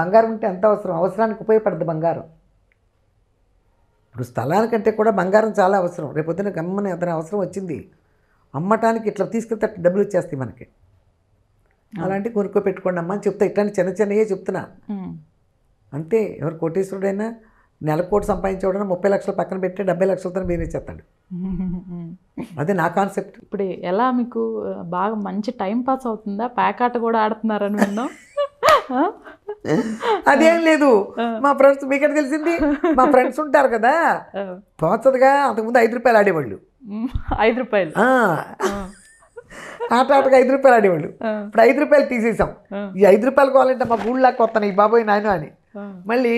బంగారం ఉంటే ఎంత అవసరం అవసరానికి ఉపయోగపడదు బంగారం ఇప్పుడు స్థలానికంటే కూడా బంగారం చాలా అవసరం రేపొద్దున గమ్మని అతని అవసరం వచ్చింది అమ్మటానికి ఇట్లా తీసుకెళ్తే డబ్బులు వచ్చేస్తాయి మనకి అలాంటి కొనుక్కో పెట్టుకోండి అమ్మ అని చెప్తా ఇట్లాంటి చిన్న చిన్నయే చెప్తున్నా అంతే ఎవరు కోటేశ్వరుడైనా నెల కోటి సంపాదించేవాడైనా ముప్పై లక్షలు పక్కన పెట్టి డెబ్బై లక్షలతో మీరే ఇచ్చేస్తాడు అదే నా కాన్సెప్ట్ ఇప్పుడు ఎలా మీకు బాగా మంచి టైం పాస్ అవుతుందా ప్యాకాట కూడా ఆడుతున్నారని విన్నాం అదేం లేదు మా ఫ్రెండ్స్ మీకెట్ తెలిసింది మా ఫ్రెండ్స్ ఉంటారు కదా తోచదుగా అంతకుముందు ఐదు రూపాయలు ఆడేవాళ్ళు ఐదు రూపాయలు ఆట ఆటగా ఐదు రూపాయలు ఆడేవాళ్ళు ఇప్పుడు ఐదు రూపాయలు తీసేసాం ఈ ఐదు రూపాయలు కావాలంటే మా ఊళ్ళో కొత్త ఈ బాబోయ్ నాయన అని మళ్ళీ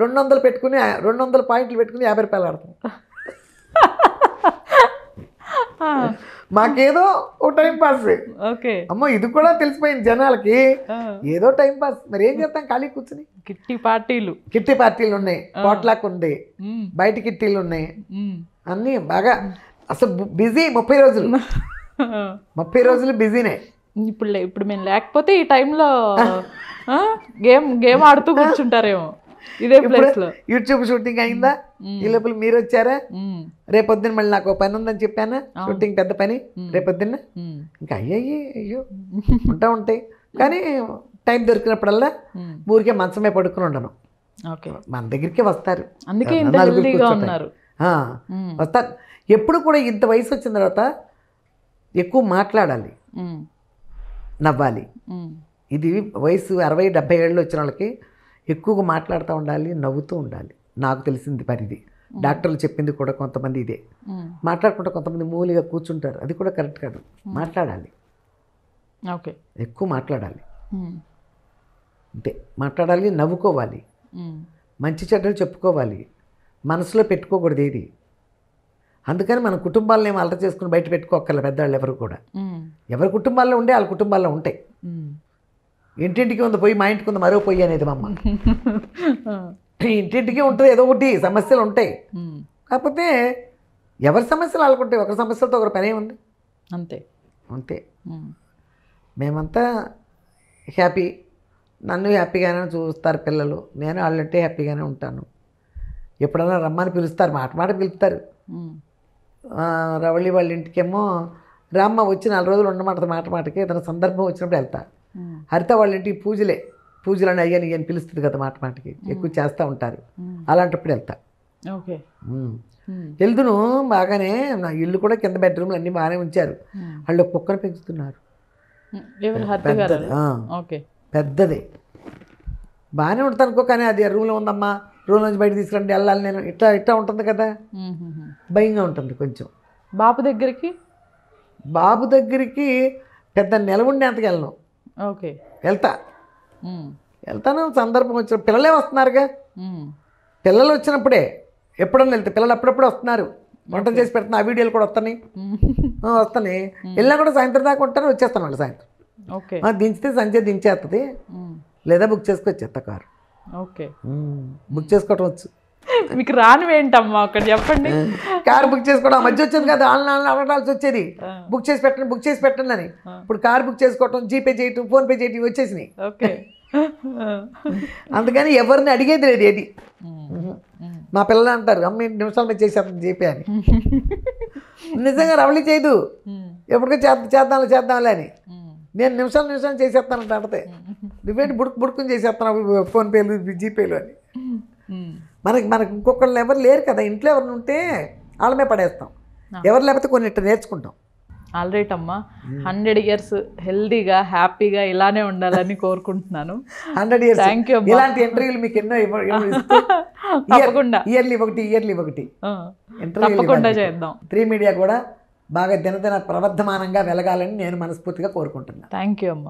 రెండు వందలు పెట్టుకుని రెండు వందల పాయింట్లు పెట్టుకుని యాభై రూపాయలు ఆడతాం మాకేదో ఓ టైం పాస్ అమ్మ ఇది కూడా తెలిసిపోయింది జనాలకి ఏదో టైం పాస్ మరి ఏం చేస్తాం ఖాళీ కూర్చుని కిట్టి పార్టీలు కిట్టి పార్టీలు ఉన్నాయి పోట్లాక్ ఉంది బయట కిట్టీలు ఉన్నాయి అన్ని బాగా అసలు బిజీ ముప్పై రోజులు ముప్పై రోజులు బిజీనే ఇప్పుడు ఇప్పుడు మేము లేకపోతే ఈ టైంలో గేమ్ గేమ్ ఆడుతూ కూర్చుంటారేమో యూట్యూబ్ షూటింగ్ అయిందా ఈ లోపల మీరు వచ్చారా రేపొద్దున మళ్ళీ నాకు పని ఉందని చెప్పాను షూటింగ్ పెద్ద పని రేపొద్దున ఇంకా అయ్యాయి అయ్యో ఉంటా ఉంటాయి కానీ టైం దొరికినప్పుడల్లా ఊరికే మంచమే పడుకుని ఉండను మన దగ్గరికి వస్తారు వస్తారు ఎప్పుడు కూడా ఇంత వయసు వచ్చిన తర్వాత ఎక్కువ మాట్లాడాలి నవ్వాలి ఇది వయసు అరవై డెబ్బై ఏళ్ళు వచ్చిన వాళ్ళకి ఎక్కువగా మాట్లాడుతూ ఉండాలి నవ్వుతూ ఉండాలి నాకు తెలిసింది పరిధి డాక్టర్లు చెప్పింది కూడా కొంతమంది ఇదే మాట్లాడుకుంటే కొంతమంది మూలిగా కూర్చుంటారు అది కూడా కరెక్ట్ కాదు మాట్లాడాలి ఓకే ఎక్కువ మాట్లాడాలి అంటే మాట్లాడాలి నవ్వుకోవాలి మంచి చెడ్డలు చెప్పుకోవాలి మనసులో పెట్టుకోకూడదు ఏది అందుకని మన కుటుంబాలను ఏం అలర చేసుకుని బయట పెట్టుకోకర్లే పెద్దవాళ్ళు ఎవరు కూడా ఎవరి కుటుంబాల్లో ఉండే వాళ్ళ కుటుంబాల్లో ఉంటాయి ఇంటింటికి ఉంది పోయి మా ఇంటికి ఉంది మరో పోయి అనేది మా ఇంటింటికి ఉంటుంది ఏదో ఒకటి సమస్యలు ఉంటాయి కాకపోతే ఎవరి సమస్యలు వాళ్ళకుంటాయి ఒకరి సమస్యలతో ఒకరి పనే ఉంది అంతే అంతే మేమంతా హ్యాపీ నన్ను హ్యాపీగానే చూస్తారు పిల్లలు నేను వాళ్ళంటే హ్యాపీగానే ఉంటాను ఎప్పుడన్నా రమ్మని పిలుస్తారు మాట మాట పిలుస్తారు రవళి వాళ్ళ ఇంటికేమో రామ్మ వచ్చి నాలుగు రోజులు ఉండమాట మాట మాటకి ఏదైనా సందర్భం వచ్చినప్పుడు వెళ్తాను హరిత ఇంటికి పూజలే పూజలు అని అయ్యాను ఈయన పిలుస్తుంది కదా మాట మాటకి ఎక్కువ చేస్తూ ఉంటారు అలాంటప్పుడు వెళ్తా ఓకే ఎల్దును బాగానే నా ఇల్లు కూడా కింద బెడ్రూమ్లు అన్నీ బాగానే ఉంచారు వాళ్ళు కుక్కను పెంచుతున్నారు పెద్దది బాగానే ఉంటుంది అనుకో కానీ అది రూమ్లో ఉందమ్మా రూమ్ నుంచి బయట తీసుకురండి వెళ్ళాలి నేను ఇట్లా ఇట్లా ఉంటుంది కదా భయంగా ఉంటుంది కొంచెం బాబు దగ్గరికి బాబు దగ్గరికి పెద్ద నిలవుండేంతకు వెళ్ళను ఓకే వెళ్తా వెళ్తాను సందర్భం వచ్చిన పిల్లలే వస్తున్నారుగా పిల్లలు వచ్చినప్పుడే ఎప్పుడన్నా వెళ్తే పిల్లలు అప్పుడప్పుడు వస్తున్నారు వంట చేసి పెడుతున్నా ఆ వీడియోలు కూడా వస్తాయి వస్తాయి వెళ్ళినా కూడా సాయంత్రం దాకా ఉంటాను వచ్చేస్తాను వాళ్ళు సాయంత్రం ఓకే దించితే సంజయ్ దించేస్తుంది లేదా బుక్ చేసుకొచ్చేస్తా కారు ఓకే బుక్ చేసుకోవటం వచ్చు మీకు రానివేంటమ్మా ఒకటి చెప్పండి కార్ బుక్ చేసుకోవడం మధ్య వచ్చింది కదా ఆన్లైన్ ఆన్లైన్ వచ్చేది బుక్ చేసి పెట్టండి బుక్ చేసి పెట్టండి అని ఇప్పుడు కార్ బుక్ చేసుకోవటం జీపే చేయటం ఫోన్పే చేయటం వచ్చేసినాయి అందుకని ఎవరిని అడిగేది లేదు ఏది మా పిల్లలు అంటారు అమ్మ నిమిషాలు మీద చేసేస్తాను చెప్పి అని నిజంగా రవళి చేయదు ఎప్పటికో చేద్దాం చేద్దాంలే చేద్దాంలే అని నేను నిమిషాలు నిమిషాలు చేసేస్తానంటే నువ్వేంటి బుడుకు బుడుకుని చేసేస్తాను ఫోన్పేలు జీపేలు అని మనకి మనకి ఇంకొకళ్ళు ఎవరు లేరు కదా ఇంట్లో ఎవరిని ఉంటే వాళ్ళమే పడేస్తాం ఎవరు లేకపోతే కొన్ని ఇట్లా నేర్చుకుంటాం ఆల్రైట్ అమ్మా హండ్రెడ్ ఇయర్స్ హెల్దీగా హ్యాపీగా ఇలానే ఉండాలని కోరుకుంటున్నాను హండ్రెడ్ ఇయర్స్ థ్యాంక్ యూ ఇలాంటి ఇంటర్వ్యూలు మీకు ఎన్నో తప్పకుండా ఇయర్లీ ఒకటి ఇయర్లీ ఒకటి తప్పకుండా చేద్దాం త్రీ మీడియా కూడా బాగా దినదిన ప్రవర్ధమానంగా వెలగాలని నేను మనస్ఫూర్తిగా కోరుకుంటున్నాను థ్యాంక్ యూ అమ్మా